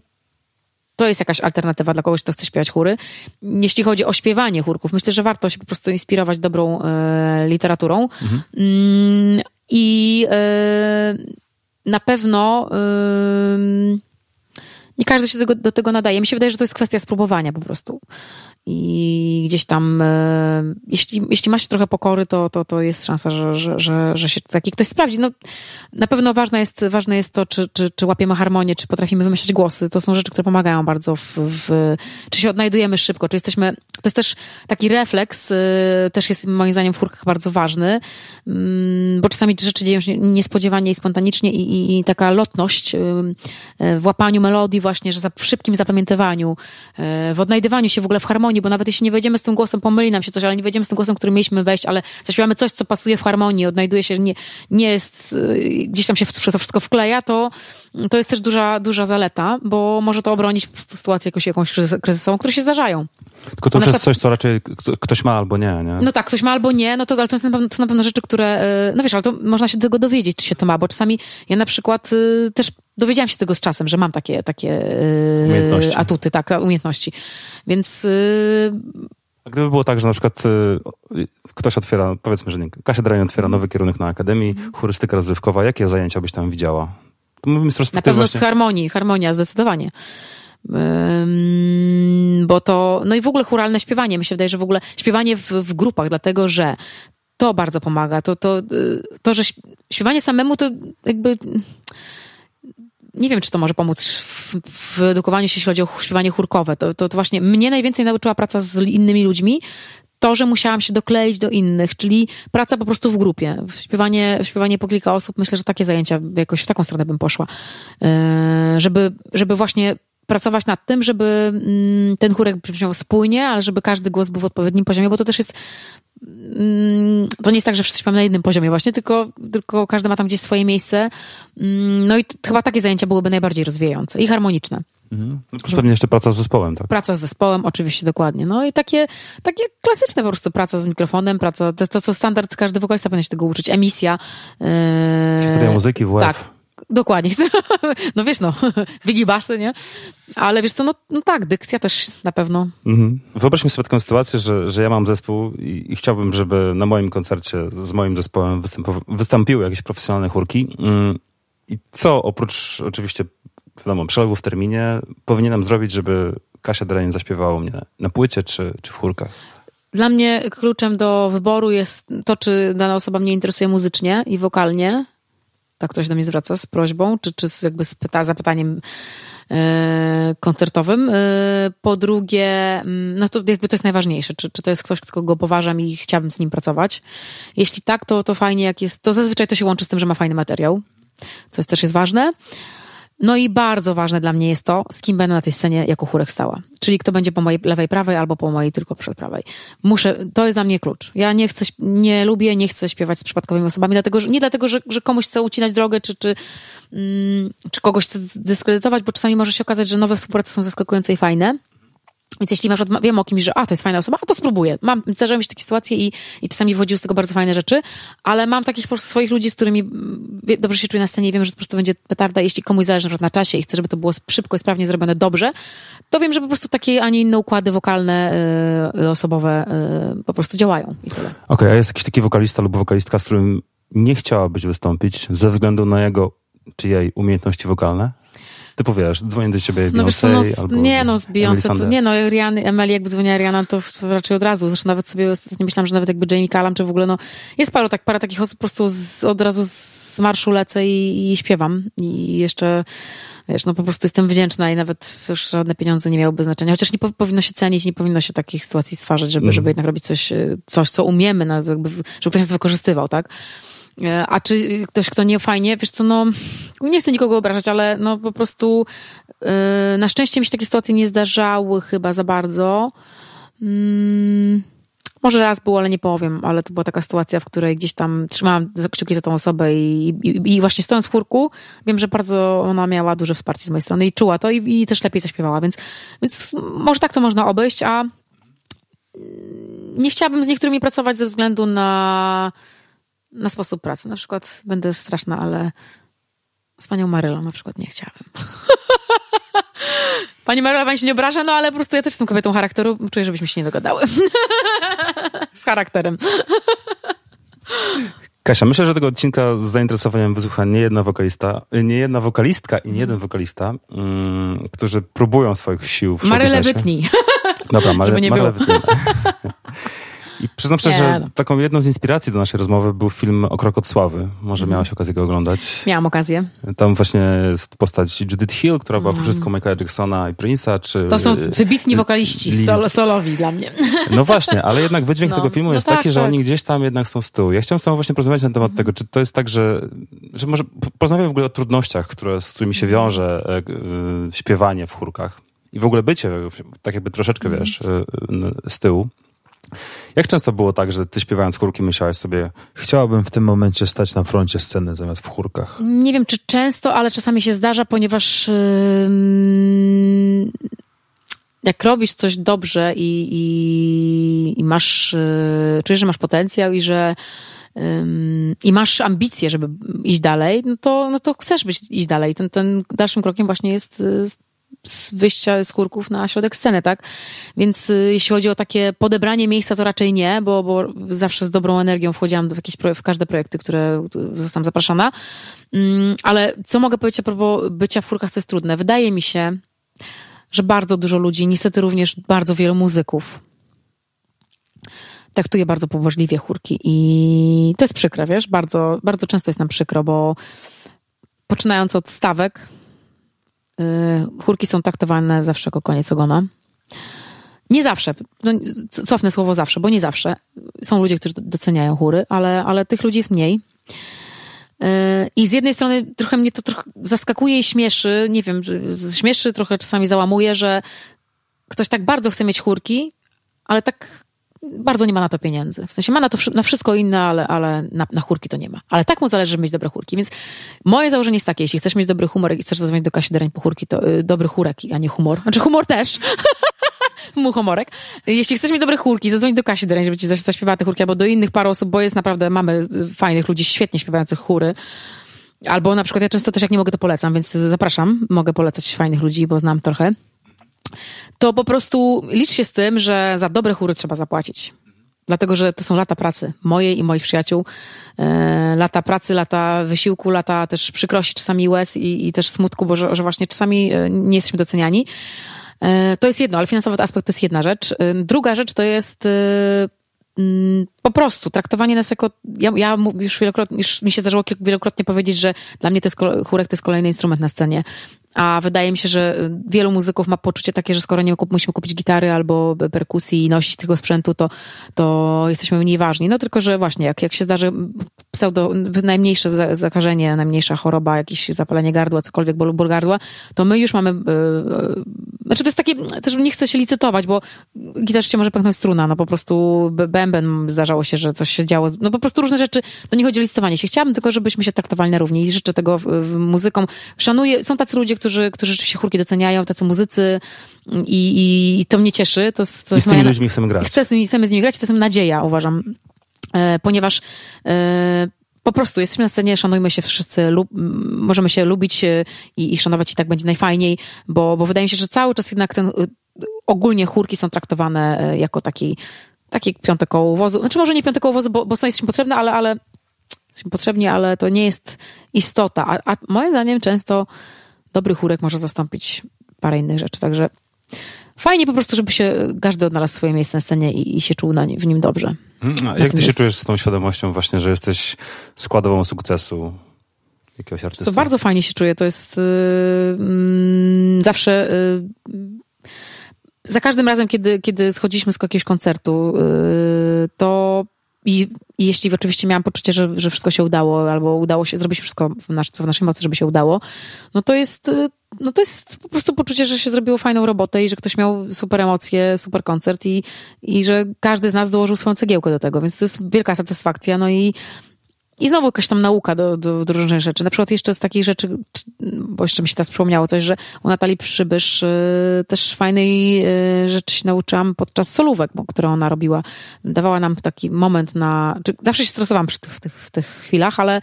to jest jakaś alternatywa dla kogoś, kto chce śpiewać chóry. Jeśli chodzi o śpiewanie chórków, myślę, że warto się po prostu inspirować dobrą e, literaturą. Mhm. Mm, I e, na pewno. E, nie każdy się do tego, do tego nadaje. Mi się wydaje, że to jest kwestia spróbowania po prostu i gdzieś tam, e, jeśli, jeśli ma się trochę pokory, to, to, to jest szansa, że, że, że, że się taki ktoś sprawdzi. No, na pewno ważne jest, ważne jest to, czy, czy, czy łapiemy harmonię, czy potrafimy wymyślać głosy. To są rzeczy, które pomagają bardzo w, w czy się odnajdujemy szybko, czy jesteśmy, to jest też taki refleks, e, też jest moim zdaniem w chórkach bardzo ważny, mm, bo czasami rzeczy dzieją się niespodziewanie i spontanicznie i, i, i taka lotność e, w łapaniu melodii właśnie, że za, w szybkim zapamiętywaniu, w odnajdywaniu się w ogóle w harmonii, harmonii, bo nawet jeśli nie wejdziemy z tym głosem, pomyli nam się coś, ale nie wejdziemy z tym głosem, który mieliśmy wejść, ale zaśpiewamy coś, co pasuje w harmonii, odnajduje się, nie, nie jest, y, gdzieś tam się w, to wszystko wkleja, to, to jest też duża, duża zaleta, bo może to obronić po prostu sytuację jakąś, jakąś kryzysową, które się zdarzają. Tylko to już jest coś, co raczej ktoś ma albo nie, nie? No tak, ktoś ma albo nie, no to, ale to, jest na pewno, to na pewno rzeczy, które, y, no wiesz, ale to można się tego dowiedzieć, czy się to ma, bo czasami ja na przykład y, też Dowiedziałam się tego z czasem, że mam takie, takie e, umiejętności. atuty, tak, e, umiejętności. Więc. E, A gdyby było tak, że na przykład ktoś otwiera, powiedzmy, że nie, Kasia Drań otwiera nowy kierunek na Akademii, mhm. rozrywkowa, jakie zajęcia byś tam widziała? To mówimy z Na pewno właśnie... z harmonii, harmonia, zdecydowanie. bo to, no i w ogóle churalne śpiewanie, mi się wydaje, że w ogóle śpiewanie w, w grupach, dlatego że to bardzo pomaga. To, to, to, że śpiewanie samemu to jakby nie wiem, czy to może pomóc w, w edukowaniu się, jeśli chodzi o śpiewanie chórkowe. To, to, to właśnie mnie najwięcej nauczyła praca z innymi ludźmi, to, że musiałam się dokleić do innych, czyli praca po prostu w grupie. Śpiewanie, śpiewanie po kilka osób, myślę, że takie zajęcia jakoś w taką stronę bym poszła. E, żeby, żeby właśnie pracować nad tym, żeby mm, ten chórek brzmiał spójnie, ale żeby każdy głos był w odpowiednim poziomie, bo to też jest mm, to nie jest tak, że wszyscy śpiewamy na jednym poziomie właśnie, tylko, tylko każdy ma tam gdzieś swoje miejsce. Mm, no i chyba takie zajęcia byłyby najbardziej rozwijające i harmoniczne. Mhm. No pewnie jeszcze praca z zespołem, tak? Praca z zespołem, oczywiście, dokładnie. No i takie, takie klasyczne po prostu praca z mikrofonem, praca, to, to co standard, każdy wokalista powinien się tego uczyć, emisja. Yy... Historia muzyki, WF. Tak, Dokładnie. No wiesz, no, wigibasy, nie? Ale wiesz co, no, no tak, dykcja też na pewno. Mhm. Wyobraźmy sobie taką sytuację, że, że ja mam zespół i, i chciałbym, żeby na moim koncercie z moim zespołem wystąpiły jakieś profesjonalne chórki. Mm, I co oprócz oczywiście, wiadomo, przelewu w terminie powinienem zrobić, żeby Kasia Drenin zaśpiewała u mnie na płycie czy, czy w chórkach? Dla mnie kluczem do wyboru jest to, czy dana osoba mnie interesuje muzycznie i wokalnie, tak ktoś do mnie zwraca z prośbą, czy, czy jakby z pyta, zapytaniem e, koncertowym. E, po drugie, mm, no to jakby to jest najważniejsze, czy, czy to jest ktoś, kto go poważam i chciałabym z nim pracować. Jeśli tak, to, to fajnie jak jest, to zazwyczaj to się łączy z tym, że ma fajny materiał, co jest też jest ważne. No i bardzo ważne dla mnie jest to, z kim będę na tej scenie jako chórek stała. Czyli kto będzie po mojej lewej, prawej albo po mojej tylko przedprawej. Muszę, to jest dla mnie klucz. Ja nie chcę, nie lubię, nie chcę śpiewać z przypadkowymi osobami, dlatego, że, nie dlatego, że, że komuś chcę ucinać drogę, czy, czy, mm, czy kogoś chcę dyskredytować, bo czasami może się okazać, że nowe współprace są zaskakujące i fajne więc jeśli na przykład wiem o kimś, że a, to jest fajna osoba, a to spróbuję. Mam, zdarzają mi się takie sytuacje i, i czasami wychodziły z tego bardzo fajne rzeczy, ale mam takich po prostu swoich ludzi, z którymi mm, wie, dobrze się czuję na scenie i wiem, że to po prostu będzie petarda. Jeśli komuś zależy na, czasie i chcę, żeby to było szybko i sprawnie zrobione dobrze, to wiem, że po prostu takie, a nie inne układy wokalne, y, osobowe y, po prostu działają i tyle. Okej, okay, a jest jakiś taki wokalista lub wokalistka, z którym nie chciałabyś wystąpić ze względu na jego czy jej umiejętności wokalne? Ty powiesz, dzwonię do ciebie no no Beyoncé no, no, albo Nie no, z Beyoncé, nie no, Riany, Emily, jakby dzwoniła Rihanna, to, to, raczej od razu. Zresztą nawet sobie ostatnio myślałam, że nawet jakby Jamie Callum, czy w ogóle no, jest paru, tak, parę takich osób po prostu z, od razu z marszu lecę i, i śpiewam. I jeszcze wiesz, no po prostu jestem wdzięczna i nawet już żadne pieniądze nie miałyby znaczenia. Chociaż nie po, powinno się cenić, nie powinno się takich sytuacji stwarzać, żeby, mm. żeby mhm. jednak robić coś, e, coś co umiemy, nas jakby, żeby ktoś nas wykorzystywał, tak? E, a czy ktoś, kto nie fajnie, wiesz co, no nie chcę nikogo obrażać, ale no po prostu e, na szczęście mi się takie sytuacje nie zdarzały chyba za bardzo. Mm, może raz było, ale nie powiem, ale to była taka sytuacja, w której gdzieś tam trzymałam kciuki za tą osobę i, i, i właśnie stojąc w chórku, wiem, że bardzo ona miała duże wsparcie z mojej strony i czuła to i, i też lepiej zaśpiewała, więc, więc może tak to można obejść, a nie chciałabym z niektórymi pracować ze względu na na sposób pracy. Na przykład będę straszna, ale z panią Marylą na przykład nie chciałabym. Pani Maryla, pani się nie obraża, no ale po prostu ja też jestem kobietą charakteru. Czuję, żebyśmy się nie dogadały. z charakterem. Kasia, myślę, że tego odcinka z zainteresowaniem wysłucha nie jedna wokalista, nie jedna wokalistka i nie jeden wokalista, mm, którzy próbują swoich sił w Maryle wytnij. Dobra, Maryle, wytnij. I przyznam szczerze, że taką jedną z inspiracji do naszej rozmowy był film O krok od sławy. Może mm. miałaś okazję go oglądać. Miałam okazję. Tam właśnie jest postać Judith Hill, która była mm. chórzystką Michaela Jacksona i Prince'a, czy... To są wybitni wokaliści, Sol, solowi dla mnie. No właśnie, ale jednak wydźwięk no. tego filmu no jest tak, taki, tak. że oni gdzieś tam jednak są z tyłu. Ja chciałam samo właśnie porozmawiać na temat mm. tego, czy to jest tak, że, że może porozmawiam w ogóle o trudnościach, które, z którymi się mhm. wiąże e, e, śpiewanie w chórkach i w ogóle bycie tak jakby troszeczkę, mhm. wiesz, e, z tyłu. Jak często było tak, że ty śpiewając chórki myślałeś sobie, chciałabym w tym momencie stać na froncie sceny zamiast w chórkach? Nie wiem, czy często, ale czasami się zdarza, ponieważ yy, jak robisz coś dobrze i, i, i masz, yy, czujesz, że masz potencjał i że i masz ambicje, żeby iść dalej, no to, no to chcesz być, iść dalej. Ten, ten dalszym krokiem właśnie jest y, z wyjścia z kurków na środek sceny, tak? Więc y, jeśli chodzi o takie podebranie miejsca, to raczej nie, bo, bo zawsze z dobrą energią wchodziłam w, jakieś, w każde projekty, które zostałam zapraszana. Mm, ale co mogę powiedzieć a propos bycia w kurkach, co jest trudne? Wydaje mi się, że bardzo dużo ludzi, niestety również bardzo wielu muzyków, traktuje bardzo poważliwie chórki i to jest przykre, wiesz, bardzo, bardzo często jest nam przykro, bo poczynając od stawek, Y, chórki są traktowane zawsze jako koniec ogona. Nie zawsze, no, cofnę słowo zawsze, bo nie zawsze. Są ludzie, którzy doceniają chóry, ale, ale tych ludzi jest mniej. Y, I z jednej strony trochę mnie to trochę zaskakuje i śmieszy, nie wiem, śmieszy, trochę czasami załamuje, że ktoś tak bardzo chce mieć chórki, ale tak bardzo nie ma na to pieniędzy. W sensie ma na to na wszystko inne, ale, ale na, na chórki to nie ma. Ale tak mu zależy, żeby mieć dobre chórki. Więc moje założenie jest takie, jeśli chcesz mieć dobry humor i chcesz zadzwonić do Kasi Dereń po chórki, to y, dobry chórek, a nie humor. Znaczy humor też. Muchomorek. Jeśli chcesz mieć dobre chórki, zadzwoń do Kasi Dereń, żeby ci zaśpiewała te chórki, albo do innych paru osób, bo jest naprawdę, mamy y, fajnych ludzi, świetnie śpiewających chóry. Albo na przykład ja często też jak nie mogę, to polecam, więc zapraszam. Mogę polecać fajnych ludzi, bo znam trochę to po prostu licz się z tym, że za dobre chóry trzeba zapłacić. Dlatego, że to są lata pracy mojej i moich przyjaciół. E, lata pracy, lata wysiłku, lata też przykrości, czasami łez i, i też smutku, bo że, że, właśnie czasami e, nie jesteśmy doceniani. E, to jest jedno, ale finansowy aspekt to jest jedna rzecz. E, druga rzecz to jest e, mm, po prostu traktowanie nas jako. Ja, ja już wielokrotnie, już mi się zdarzyło wielokrotnie powiedzieć, że dla mnie to jest chórek to jest kolejny instrument na scenie. A wydaje mi się, że y, wielu muzyków ma poczucie takie, że skoro nie musimy kupić gitary albo perkusji i nosić tego sprzętu, to, to jesteśmy mniej ważni. No tylko, że właśnie, jak, jak się zdarzy pseudo, najmniejsze zakażenie, najmniejsza choroba, jakieś zapalenie gardła, cokolwiek, ból, ból gardła, to my już mamy... Yy, znaczy to jest takie, też nie chcę się licytować, bo gitarzyście może pęknąć struna, no po prostu bęben zdarzało się, że coś się działo, no po prostu różne rzeczy, To nie chodzi o licytowanie się. Chciałabym tylko, żebyśmy się traktowali na równi i życzę tego muzykom. Szanuję, są tacy ludzie, którzy, którzy rzeczywiście chórki doceniają, tacy muzycy mm, i, i, i to mnie cieszy. To, to I z tymi moja... ludźmi chcemy grać. Chcę, chcemy z nimi grać, to jest nadzieja, uważam. E, ponieważ e, po prostu jesteśmy na scenie, szanujmy się wszyscy, lub, możemy się lubić e, i, i, szanować i tak będzie najfajniej, bo, bo wydaje mi się, że cały czas jednak ten, e, ogólnie chórki są traktowane e, jako taki, taki piąte koło wozu. Znaczy może nie piąte koło wozu, bo, bo są jesteśmy potrzebne, ale, ale jesteśmy potrzebni, ale to nie jest istota. A, a moim zdaniem często dobry chórek może zastąpić parę innych rzeczy. Także fajnie po prostu, żeby się każdy odnalazł swoje miejsce na scenie i, i się czuł w nim dobrze. Mhm. A jak ty miejscu. się czujesz z tą świadomością właśnie, że jesteś składową sukcesu jakiegoś artysty? Co bardzo fajnie się czuję, to jest yy, mm, zawsze... Yy, za każdym razem, kiedy, kiedy schodziliśmy z jakiegoś koncertu, yy, to i, i jeśli oczywiście miałam poczucie, że, że wszystko się udało, albo udało się, zrobić wszystko, w nas, co w naszej mocy, żeby się udało, no to jest, y, no to jest po prostu poczucie, że się zrobiło fajną robotę i że ktoś miał super emocje, super koncert i, i że każdy z nas dołożył swoją cegiełkę do tego, więc to jest wielka satysfakcja, no i i znowu jakaś tam nauka do, do, do, różnych rzeczy. Na przykład jeszcze z takich rzeczy, bo jeszcze mi się teraz przypomniało coś, że u Natalii Przybysz y, też fajnej y, rzeczy się nauczyłam podczas solówek, które ona robiła. Dawała nam taki moment na... Zawsze się stresowałam przy tych, w tych, w tych chwilach, ale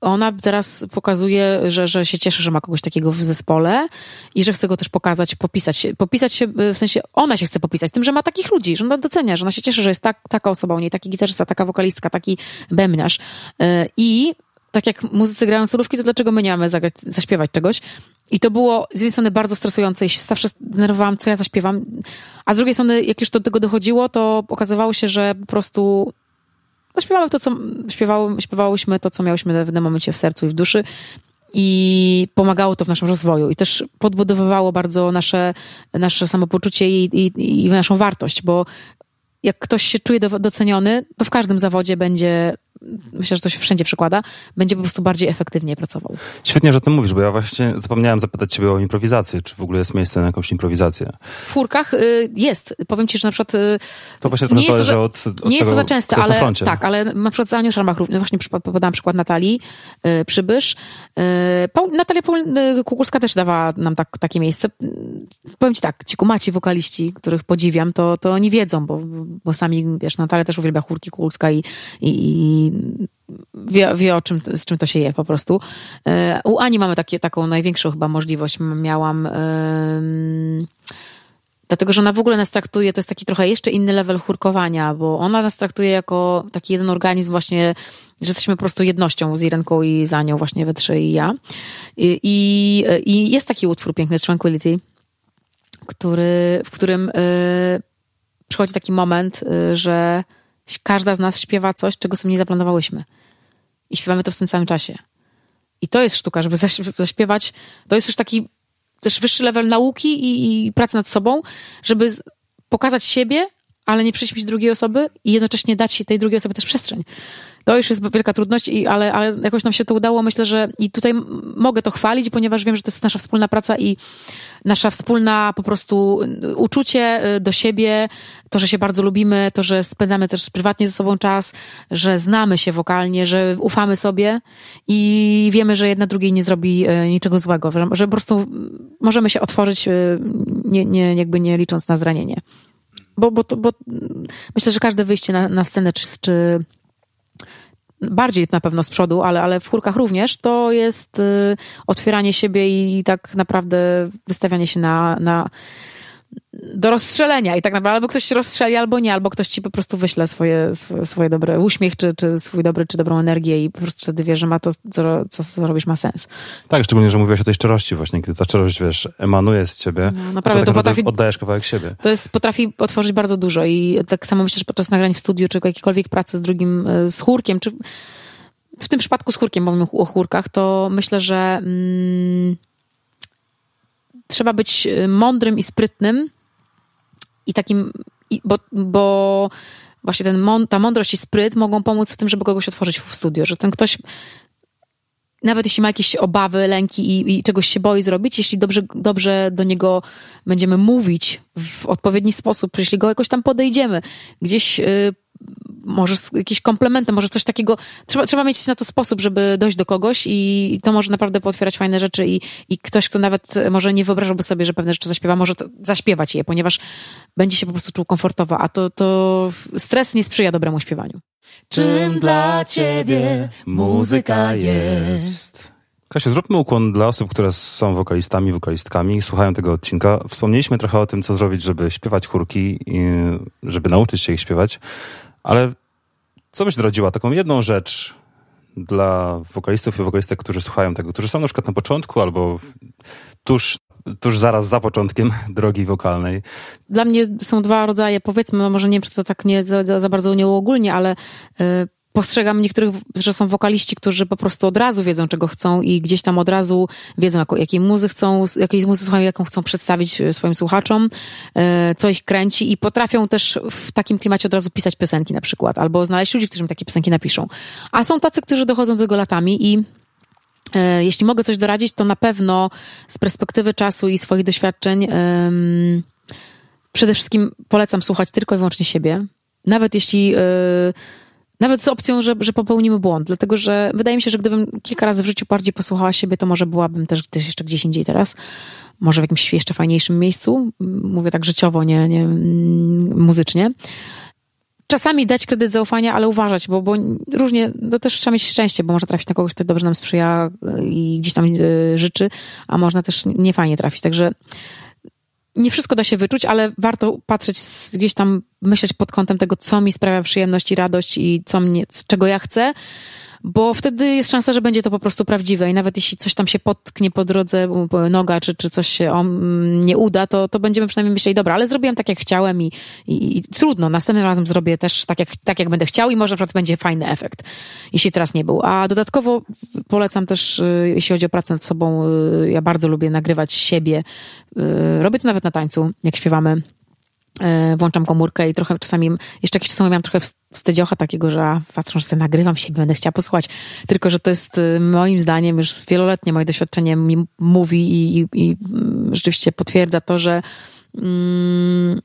ona teraz pokazuje, że, że się cieszy, że ma kogoś takiego w zespole i że chce go też pokazać, popisać się. Popisać się, e, w sensie ona się chce popisać tym, że ma takich ludzi, że ona docenia, że ona się cieszy, że jest tak, taka osoba u niej, taki gitarzysta, taka wokalistka, taki bębniarz. E, I tak jak muzycy grają solówki, to dlaczego my nie mamy zagrać, zaśpiewać czegoś? I to było z jednej strony bardzo stresujące i się zawsze denerwowałam, co ja zaśpiewam, a z drugiej strony, jak już do tego dochodziło, to okazywało się, że po prostu no śpiewamy to, co śpiewały, śpiewałyśmy to, co miałyśmy w danym momencie w sercu i w duszy i pomagało to w naszym rozwoju i też podbudowywało bardzo nasze, nasze samopoczucie i, i, i naszą wartość, bo jak ktoś się czuje doceniony, to w każdym zawodzie będzie myślę, że to się wszędzie przekłada, będzie po prostu bardziej efektywnie pracował. Świetnie, że o tym mówisz, bo ja właśnie zapomniałem zapytać ciebie o improwizację. Czy w ogóle jest miejsce na jakąś improwizację? W furkach y, jest. Powiem ci, że na przykład... Y, to właśnie trochę zależy to, od, od Nie jest to za częste, ale tak, ale na przykład za Anią Szarmach również, właśnie podałam przykład Natalii y, Przybysz. Y, Natalia y, Kukulska też dawała nam tak, takie miejsce. Y, powiem ci tak, ci kumaci wokaliści, których podziwiam, to, to nie wiedzą, bo, bo sami, wiesz, Natalia też uwielbia chórki Kukulska i, i wie, wie o czym, z czym to się je po prostu. E, u Ani mamy takie, taką największą chyba możliwość miałam. Dlatego, że ona w ogóle nas traktuje, to jest taki trochę jeszcze inny level hurkowania bo ona nas traktuje jako taki jeden organizm właśnie, że jesteśmy po prostu jednością z Irenką i za nią właśnie we trzy i ja. I, i, i jest taki utwór piękny, Tranquility, który, w którym y, przychodzi taki moment, y, że Każda z nas śpiewa coś, czego sobie nie zaplanowałyśmy. I śpiewamy to w tym samym czasie. I to jest sztuka, żeby zaśpiewać. To jest już taki też wyższy level nauki i, i pracy nad sobą, żeby z, pokazać siebie, ale nie przyćmić drugiej osoby i jednocześnie dać tej drugiej osobie też przestrzeń. To już jest wielka trudność, i, ale, ale jakoś nam się to udało. Myślę, że i tutaj mogę to chwalić, ponieważ wiem, że to jest nasza wspólna praca i nasza wspólna po prostu y, uczucie y, do siebie, to, że się bardzo lubimy, to, że spędzamy też prywatnie ze sobą czas, że znamy się wokalnie, że ufamy sobie i wiemy, że jedna drugiej nie zrobi y, niczego złego, że, że po prostu możemy się otworzyć, nie, nie, jakby nie licząc na zranienie. Bo, bo, to, bo myślę, że każde wyjście na, na scenę, czy, czy bardziej na pewno z przodu, ale, ale w chórkach również, to jest y, otwieranie siebie i, i tak naprawdę wystawianie się na, na do rozstrzelenia i tak naprawdę albo ktoś się rozstrzeli, albo nie, albo ktoś ci po prostu wyśle swoje, swoje, swoje dobre uśmiech, czy, czy swój dobry, czy dobrą energię i po prostu wtedy wiesz, że ma to, co, co robisz, ma sens. Tak, szczególnie, że mówiłaś o tej szczerości właśnie, kiedy ta szczerość, wiesz, emanuje z ciebie, no, no naprawdę, to, tak to potrafi, oddajesz kawałek siebie. To jest, potrafi otworzyć bardzo dużo i tak samo myślę, że podczas nagrań w studiu, czy jakiejkolwiek pracy z drugim, e, z chórkiem, czy w tym przypadku z chórkiem, mówimy o chórkach, to myślę, że... Mm, trzeba być y, mądrym i sprytnym i takim, bo, bo właśnie ten, ta mądrość i spryt mogą pomóc w tym, żeby kogoś otworzyć w studio, że ten ktoś nawet jeśli ma jakieś obawy, lęki i, i, czegoś się boi zrobić, jeśli dobrze, dobrze do niego będziemy mówić w odpowiedni sposób, jeśli go jakoś tam podejdziemy, gdzieś y, może z jakieś komplementy, może coś takiego. Trzeba, trzeba mieć na to sposób, żeby dojść do kogoś i to może naprawdę pootwierać fajne rzeczy i, i ktoś, kto nawet e, może nie wyobrażałby sobie, że pewne rzeczy zaśpiewa, może zaśpiewać je, ponieważ będzie się po prostu czuł komfortowo, a to, to stres nie sprzyja dobremu śpiewaniu. Czym dla ciebie muzyka jest? Kasia, zróbmy ukłon dla osób, które są wokalistami, wokalistkami, słuchają tego odcinka. Wspomnieliśmy trochę o tym, co zrobić, żeby śpiewać chórki, żeby nauczyć się ich śpiewać. Ale co byś doradziła? Taką jedną rzecz dla wokalistów i wokalistek, którzy słuchają tego, którzy są na przykład na początku albo tuż tuż zaraz za początkiem drogi wokalnej. Dla mnie są dwa rodzaje, powiedzmy, no może nie wiem, czy to tak nie za, za bardzo nie ogólnie, ale y, postrzegam niektórych, że są wokaliści, którzy po prostu od razu wiedzą, czego chcą i gdzieś tam od razu wiedzą, jakiej muzy chcą, jakiej muzy słuchają, jaką chcą przedstawić e, swoim słuchaczom, e, co ich kręci i potrafią też w takim klimacie od razu pisać piosenki na przykład, albo znaleźć ludzi, którzy im takie piosenki napiszą. A są tacy, którzy dochodzą do tego latami i e, jeśli mogę coś doradzić, to na pewno z perspektywy czasu i swoich doświadczeń um, przede wszystkim polecam słuchać tylko i wyłącznie siebie. Nawet jeśli nawet z opcją, że, że popełnimy błąd, dlatego że wydaje mi się, że gdybym kilka razy w życiu bardziej posłuchała siebie, to może byłabym też gdzieś jeszcze gdzieś indziej teraz. Może w jakimś jeszcze fajniejszym miejscu. Mówię tak życiowo, nie, nie muzycznie. Czasami dać kredyt zaufania, ale uważać, bo, bo różnie, To no też trzeba mieć szczęście, bo można trafić na kogoś, kto dobrze nam sprzyja y, i gdzieś tam y, życzy, a można też niefajnie trafić. Także nie wszystko da się wyczuć, ale warto patrzeć gdzieś tam, myśleć pod kątem tego, co mi sprawia przyjemność i radość i co mnie, czego ja chcę, bo wtedy jest szansa, że będzie to po prostu prawdziwe i nawet jeśli coś tam się potknie po drodze, noga czy, czy coś się nie uda, to, to będziemy przynajmniej myśleć, dobra, ale zrobiłem tak, jak chciałem i, i, i trudno, następnym razem zrobię też tak jak, tak, jak będę chciał i może na przykład będzie fajny efekt, jeśli teraz nie był. A dodatkowo polecam też, y, jeśli chodzi o pracę nad sobą, y, ja bardzo lubię nagrywać siebie. Y, robię to nawet na tańcu, jak śpiewamy E, włączam komórkę i trochę czasami, jeszcze jakiś czas miałam trochę wstydziocha takiego, że patrzę, że sobie nagrywam siebie, będę chciała posłuchać. Tylko, że to jest y, moim zdaniem już wieloletnie moje doświadczenie mi mówi i, i, i rzeczywiście potwierdza to, że mm,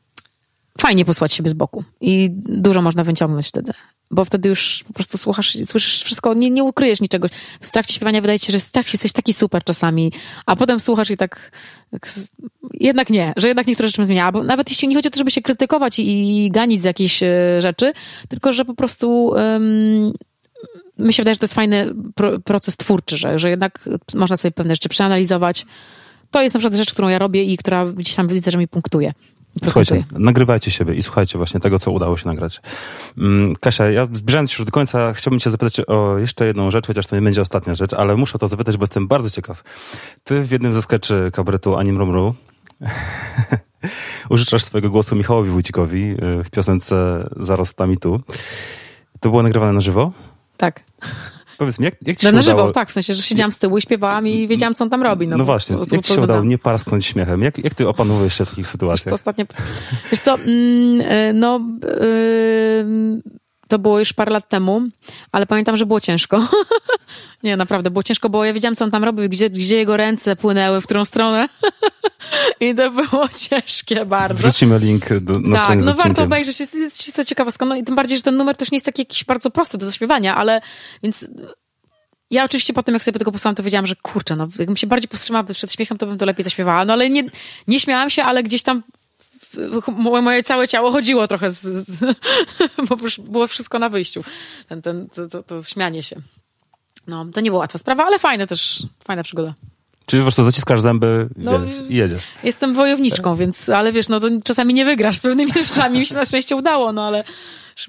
fajnie posłuchać siebie z boku i dużo można wyciągnąć wtedy bo wtedy już po prostu słuchasz, słyszysz wszystko, nie, nie ukryjesz niczego. W trakcie śpiewania wydaje ci się, że tak, jesteś taki super czasami, a potem słuchasz i tak, tak jednak nie, że jednak niektóre rzeczy zmienia. Bo nawet jeśli nie chodzi o to, żeby się krytykować i, i ganić z jakiejś e, rzeczy, tylko że po prostu... Um, mi się wydaje, że to jest fajny pro, proces twórczy, że, że jednak można sobie pewne rzeczy przeanalizować. To jest na przykład rzecz, którą ja robię i która gdzieś tam widzę, że mi punktuje słuchajcie, nagrywajcie siebie i słuchajcie właśnie tego, co udało się nagrać. Mm, Kasia, ja zbliżając się już do końca, chciałbym cię zapytać o jeszcze jedną rzecz, chociaż to nie będzie ostatnia rzecz, ale muszę to zapytać, bo jestem bardzo ciekaw. Ty w jednym ze skeczy kabretu Anim Romru użyczasz swojego głosu Michałowi Wójcikowi y, w piosence Zarostami tam i tu. To było nagrywane na żywo? Tak powiedz mi, jak, jak ci no, się na udało? Żywo, tak, w sensie, że siedziałam z tyłu, śpiewałam i mm. wiedziałam, co on tam robi. No, no właśnie, jak ci się udało nie parsknąć śmiechem? Jak, jak ty opanowujesz się w takich sytuacjach? Wiesz co, ostatnio, wiesz co, mm, y, no... Yy, to było już parę lat temu, ale pamiętam, że było ciężko. nie, naprawdę, było ciężko, bo ja wiedziałam, co on tam robił, gdzie, gdzie jego ręce płynęły, w którą stronę. I to było ciężkie bardzo. Wrzucimy link do, na tak, no warto obejrzeć, jest, jest, jest to ciekawostka. No i tym bardziej, że ten numer też nie jest taki jakiś bardzo prosty do zaśpiewania, ale więc... Ja oczywiście po tym, jak sobie tego posłałam, to wiedziałam, że kurczę, no jakbym się bardziej powstrzymała przed śmiechem, to bym to lepiej zaśpiewała. No ale nie, nie śmiałam się, ale gdzieś tam moje całe ciało chodziło trochę, z, z, bo było wszystko na wyjściu. Ten, ten, to, to, to śmianie się. No, to nie była łatwa sprawa, ale fajne też, fajna przygoda. Czyli po prostu zaciskasz zęby no, wiesz, i jedziesz. Jestem wojowniczką, tak. więc, ale wiesz, no to czasami nie wygrasz z pewnymi rzeczami. Mi się na szczęście udało, no ale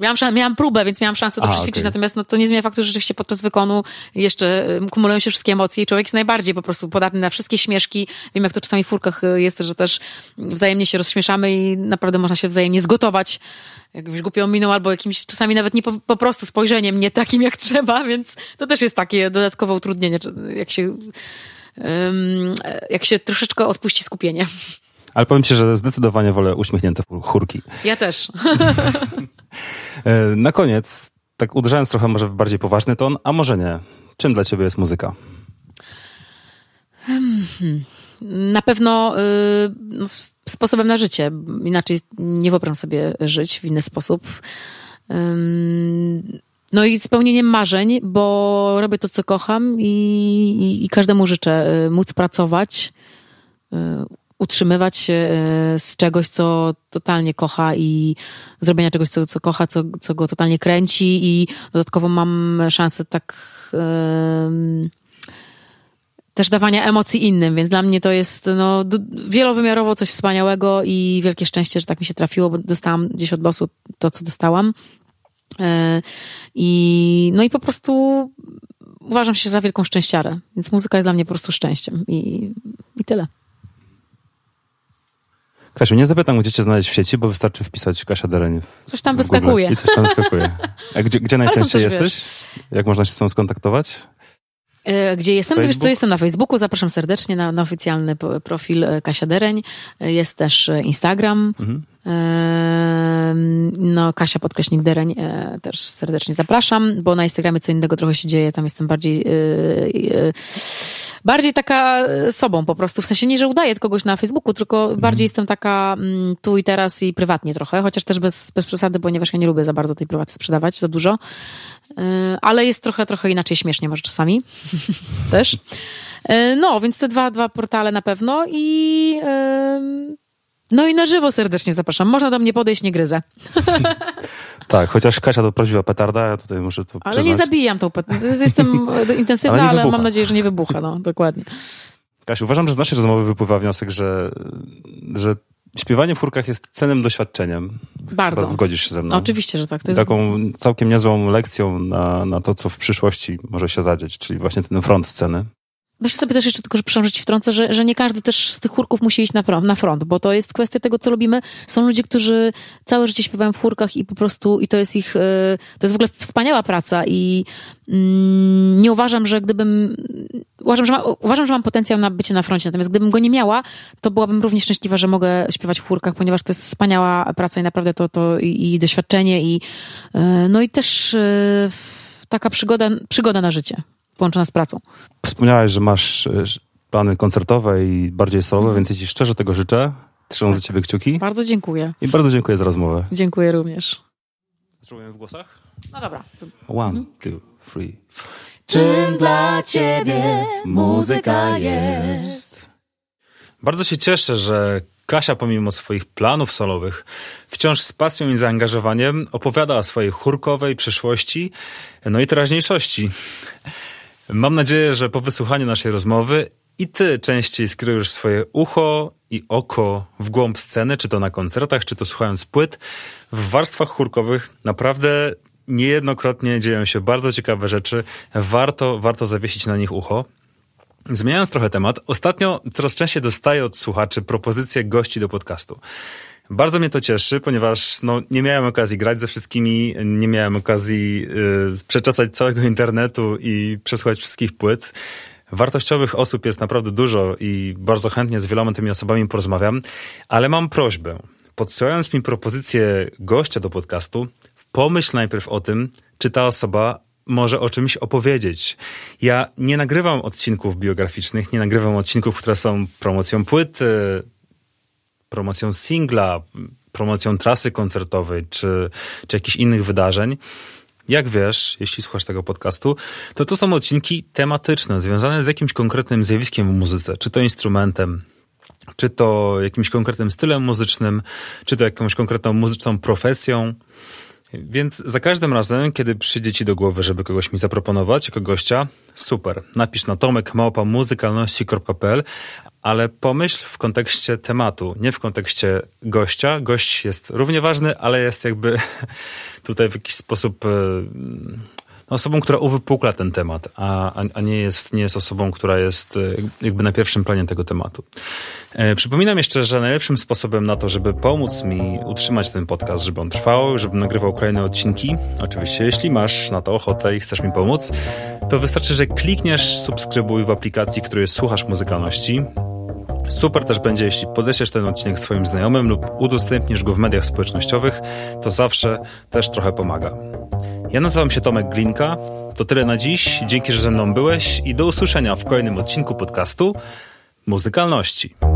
miałam, miałam próbę, więc miałam szansę to przećwiczyć, okay. natomiast no, to nie zmienia faktu, że rzeczywiście podczas wykonu jeszcze kumulują się wszystkie emocje i człowiek jest najbardziej po prostu podatny na wszystkie śmieszki. Wiem, jak to czasami w furkach y, jest, że też wzajemnie się rozśmieszamy i naprawdę można się wzajemnie zgotować jakąś głupią miną albo jakimś czasami nawet nie po, po, prostu spojrzeniem nie takim jak trzeba, więc to też jest takie dodatkowe utrudnienie, jak się jak się troszeczkę odpuści skupienie. Ale powiem ci, że zdecydowanie wolę uśmiechnięte chórki. Ja też. E, na koniec, tak uderzając trochę może w bardziej poważny ton, a może nie. Czym dla ciebie jest muzyka? Hmm. Na pewno y, no, sposobem na życie. Inaczej nie wyobrażam sobie żyć w inny sposób. No i spełnieniem marzeń, bo robię to, co kocham i, i, i każdemu życzę y, móc pracować, y, utrzymywać się y, z czegoś, co totalnie kocha i zrobienia czegoś, co, co kocha, co, co go totalnie kręci i dodatkowo mam szansę tak też dawania emocji innym, więc dla mnie to jest no, wielowymiarowo coś wspaniałego i wielkie szczęście, że tak mi się trafiło, bo dostałam gdzieś od losu to, co dostałam E, I, no i po prostu uważam się za wielką szczęściarę, więc muzyka jest dla mnie po prostu szczęściem i, i tyle. Kasiu, nie zapytam, gdzie cię znaleźć w sieci, bo wystarczy wpisać Kasia Dereń. Coś tam wyskakuje. I coś tam wyskakuje. A gdzie, gdzie najczęściej jesteś? Wiesz. Jak można się z tobą skontaktować? E, gdzie jestem? Facebook? Wiesz co, jestem na Facebooku, zapraszam serdecznie na, na oficjalny profil e, Kasia Dereń. Jest też e, Instagram. Mhm. No, Kasia Podkreśnik Dereń też serdecznie zapraszam, bo na Instagramie co innego trochę się dzieje, tam jestem bardziej bardziej taka sobą po prostu, w sensie nie, że udaję kogoś na Facebooku, tylko mhm. bardziej jestem taka mm, tu i teraz i prywatnie trochę, chociaż też bez, bez przesady, ponieważ ja nie lubię za bardzo tej prywaty sprzedawać, za dużo. E, ale jest trochę, trochę inaczej śmiesznie może czasami też. E, no, więc te dwa, dwa portale na pewno i no i na żywo serdecznie zapraszam. Można do mnie podejść, nie gryzę. Tak, chociaż Kasia to prawdziwa petarda, ja tutaj muszę to Ale przyznać. nie zabijam tą petardę. Jestem intensywna, ale, ale, mam nadzieję, że nie wybucha, no, dokładnie. Kasia, uważam, że z naszej rozmowy wypływa wniosek, że, że śpiewanie w chórkach jest cennym doświadczeniem. Bardzo. Chyba zgodzisz się ze mną. No, oczywiście, że tak. To jest... Taką całkiem niezłą lekcją na, na to, co w przyszłości może się zadzieć, czyli właśnie ten front sceny. Myślę sobie też jeszcze, tylko że przepraszam, że ci wtrącę, że, że nie każdy też z tych chórków musi iść na, front, na front, bo to jest kwestia tego, co lubimy. Są ludzie, którzy całe życie śpiewają w chórkach i po prostu, i to jest ich, y, to jest w ogóle wspaniała praca i mm, nie uważam, że gdybym, uważam że, ma, uważam, że mam potencjał na bycie na froncie, natomiast gdybym go nie miała, to byłabym równie szczęśliwa, że mogę śpiewać w chórkach, ponieważ to jest wspaniała praca i naprawdę to, to i, i doświadczenie i, y, no i też y, taka przygoda, przygoda na życie połączona z pracą. Wspomniałeś, że masz e, plany koncertowe i bardziej solowe, mhm. więc ja ci szczerze tego życzę. Trzymam tak. za ciebie kciuki. Bardzo dziękuję. I bardzo dziękuję za rozmowę. Dziękuję również. Spróbujemy w głosach? No dobra. One, mhm. two, three. Czym dla ciebie muzyka jest? Bardzo się cieszę, że Kasia, pomimo swoich planów solowych, wciąż z pasją i zaangażowaniem opowiada o swojej chórkowej przeszłości, no i teraźniejszości. Mam nadzieję, że po wysłuchaniu naszej rozmowy i ty częściej skryjesz swoje ucho i oko w głąb sceny, czy to na koncertach, czy to słuchając płyt. W warstwach chórkowych naprawdę niejednokrotnie dzieją się bardzo ciekawe rzeczy. Warto, warto zawiesić na nich ucho. Zmieniając trochę temat, ostatnio coraz częściej dostaję od słuchaczy propozycje gości do podcastu. Bardzo mnie to cieszy, ponieważ no, nie miałem okazji grać ze wszystkimi, nie miałem okazji y, przeczesać całego internetu i przesłuchać wszystkich płyt. Wartościowych osób jest naprawdę dużo i bardzo chętnie z wieloma tymi osobami porozmawiam, ale mam prośbę. Podsyłając mi propozycję gościa do podcastu, pomyśl najpierw o tym, czy ta osoba może o czymś opowiedzieć. Ja nie nagrywam odcinków biograficznych, nie nagrywam odcinków, które są promocją płyt, y, promocją singla, promocją trasy koncertowej czy, czy jakichś innych wydarzeń. Jak wiesz, jeśli słuchasz tego podcastu, to to są odcinki tematyczne, związane z jakimś konkretnym zjawiskiem w muzyce, czy to instrumentem, czy to jakimś konkretnym stylem muzycznym, czy to jakąś konkretną muzyczną profesją. Więc za każdym razem, kiedy przyjdzie ci do głowy, żeby kogoś mi zaproponować jako gościa, super, napisz na tomek małpa muzykalności.pl, ale pomyśl w kontekście tematu, nie w kontekście gościa. Gość jest równie ważny, ale jest jakby tutaj w jakiś sposób e, osobą, która uwypukla ten temat, a, a, nie, jest, nie jest osobą, która jest e, jakby na pierwszym planie tego tematu. E, przypominam jeszcze, że najlepszym sposobem na to, żeby pomóc mi utrzymać ten podcast, żeby on trwał, żeby nagrywał kolejne odcinki, oczywiście jeśli masz na to ochotę i chcesz mi pomóc, to wystarczy, że klikniesz subskrybuj w aplikacji, w której słuchasz muzykalności Super też będzie, jeśli podesiesz ten odcinek swoim znajomym lub udostępnisz go w mediach społecznościowych, to zawsze też trochę pomaga. Ja nazywam się Tomek Glinka. To tyle na dziś. Dzięki, że ze mną byłeś i do usłyszenia w kolejnym odcinku podcastu Muzykalności.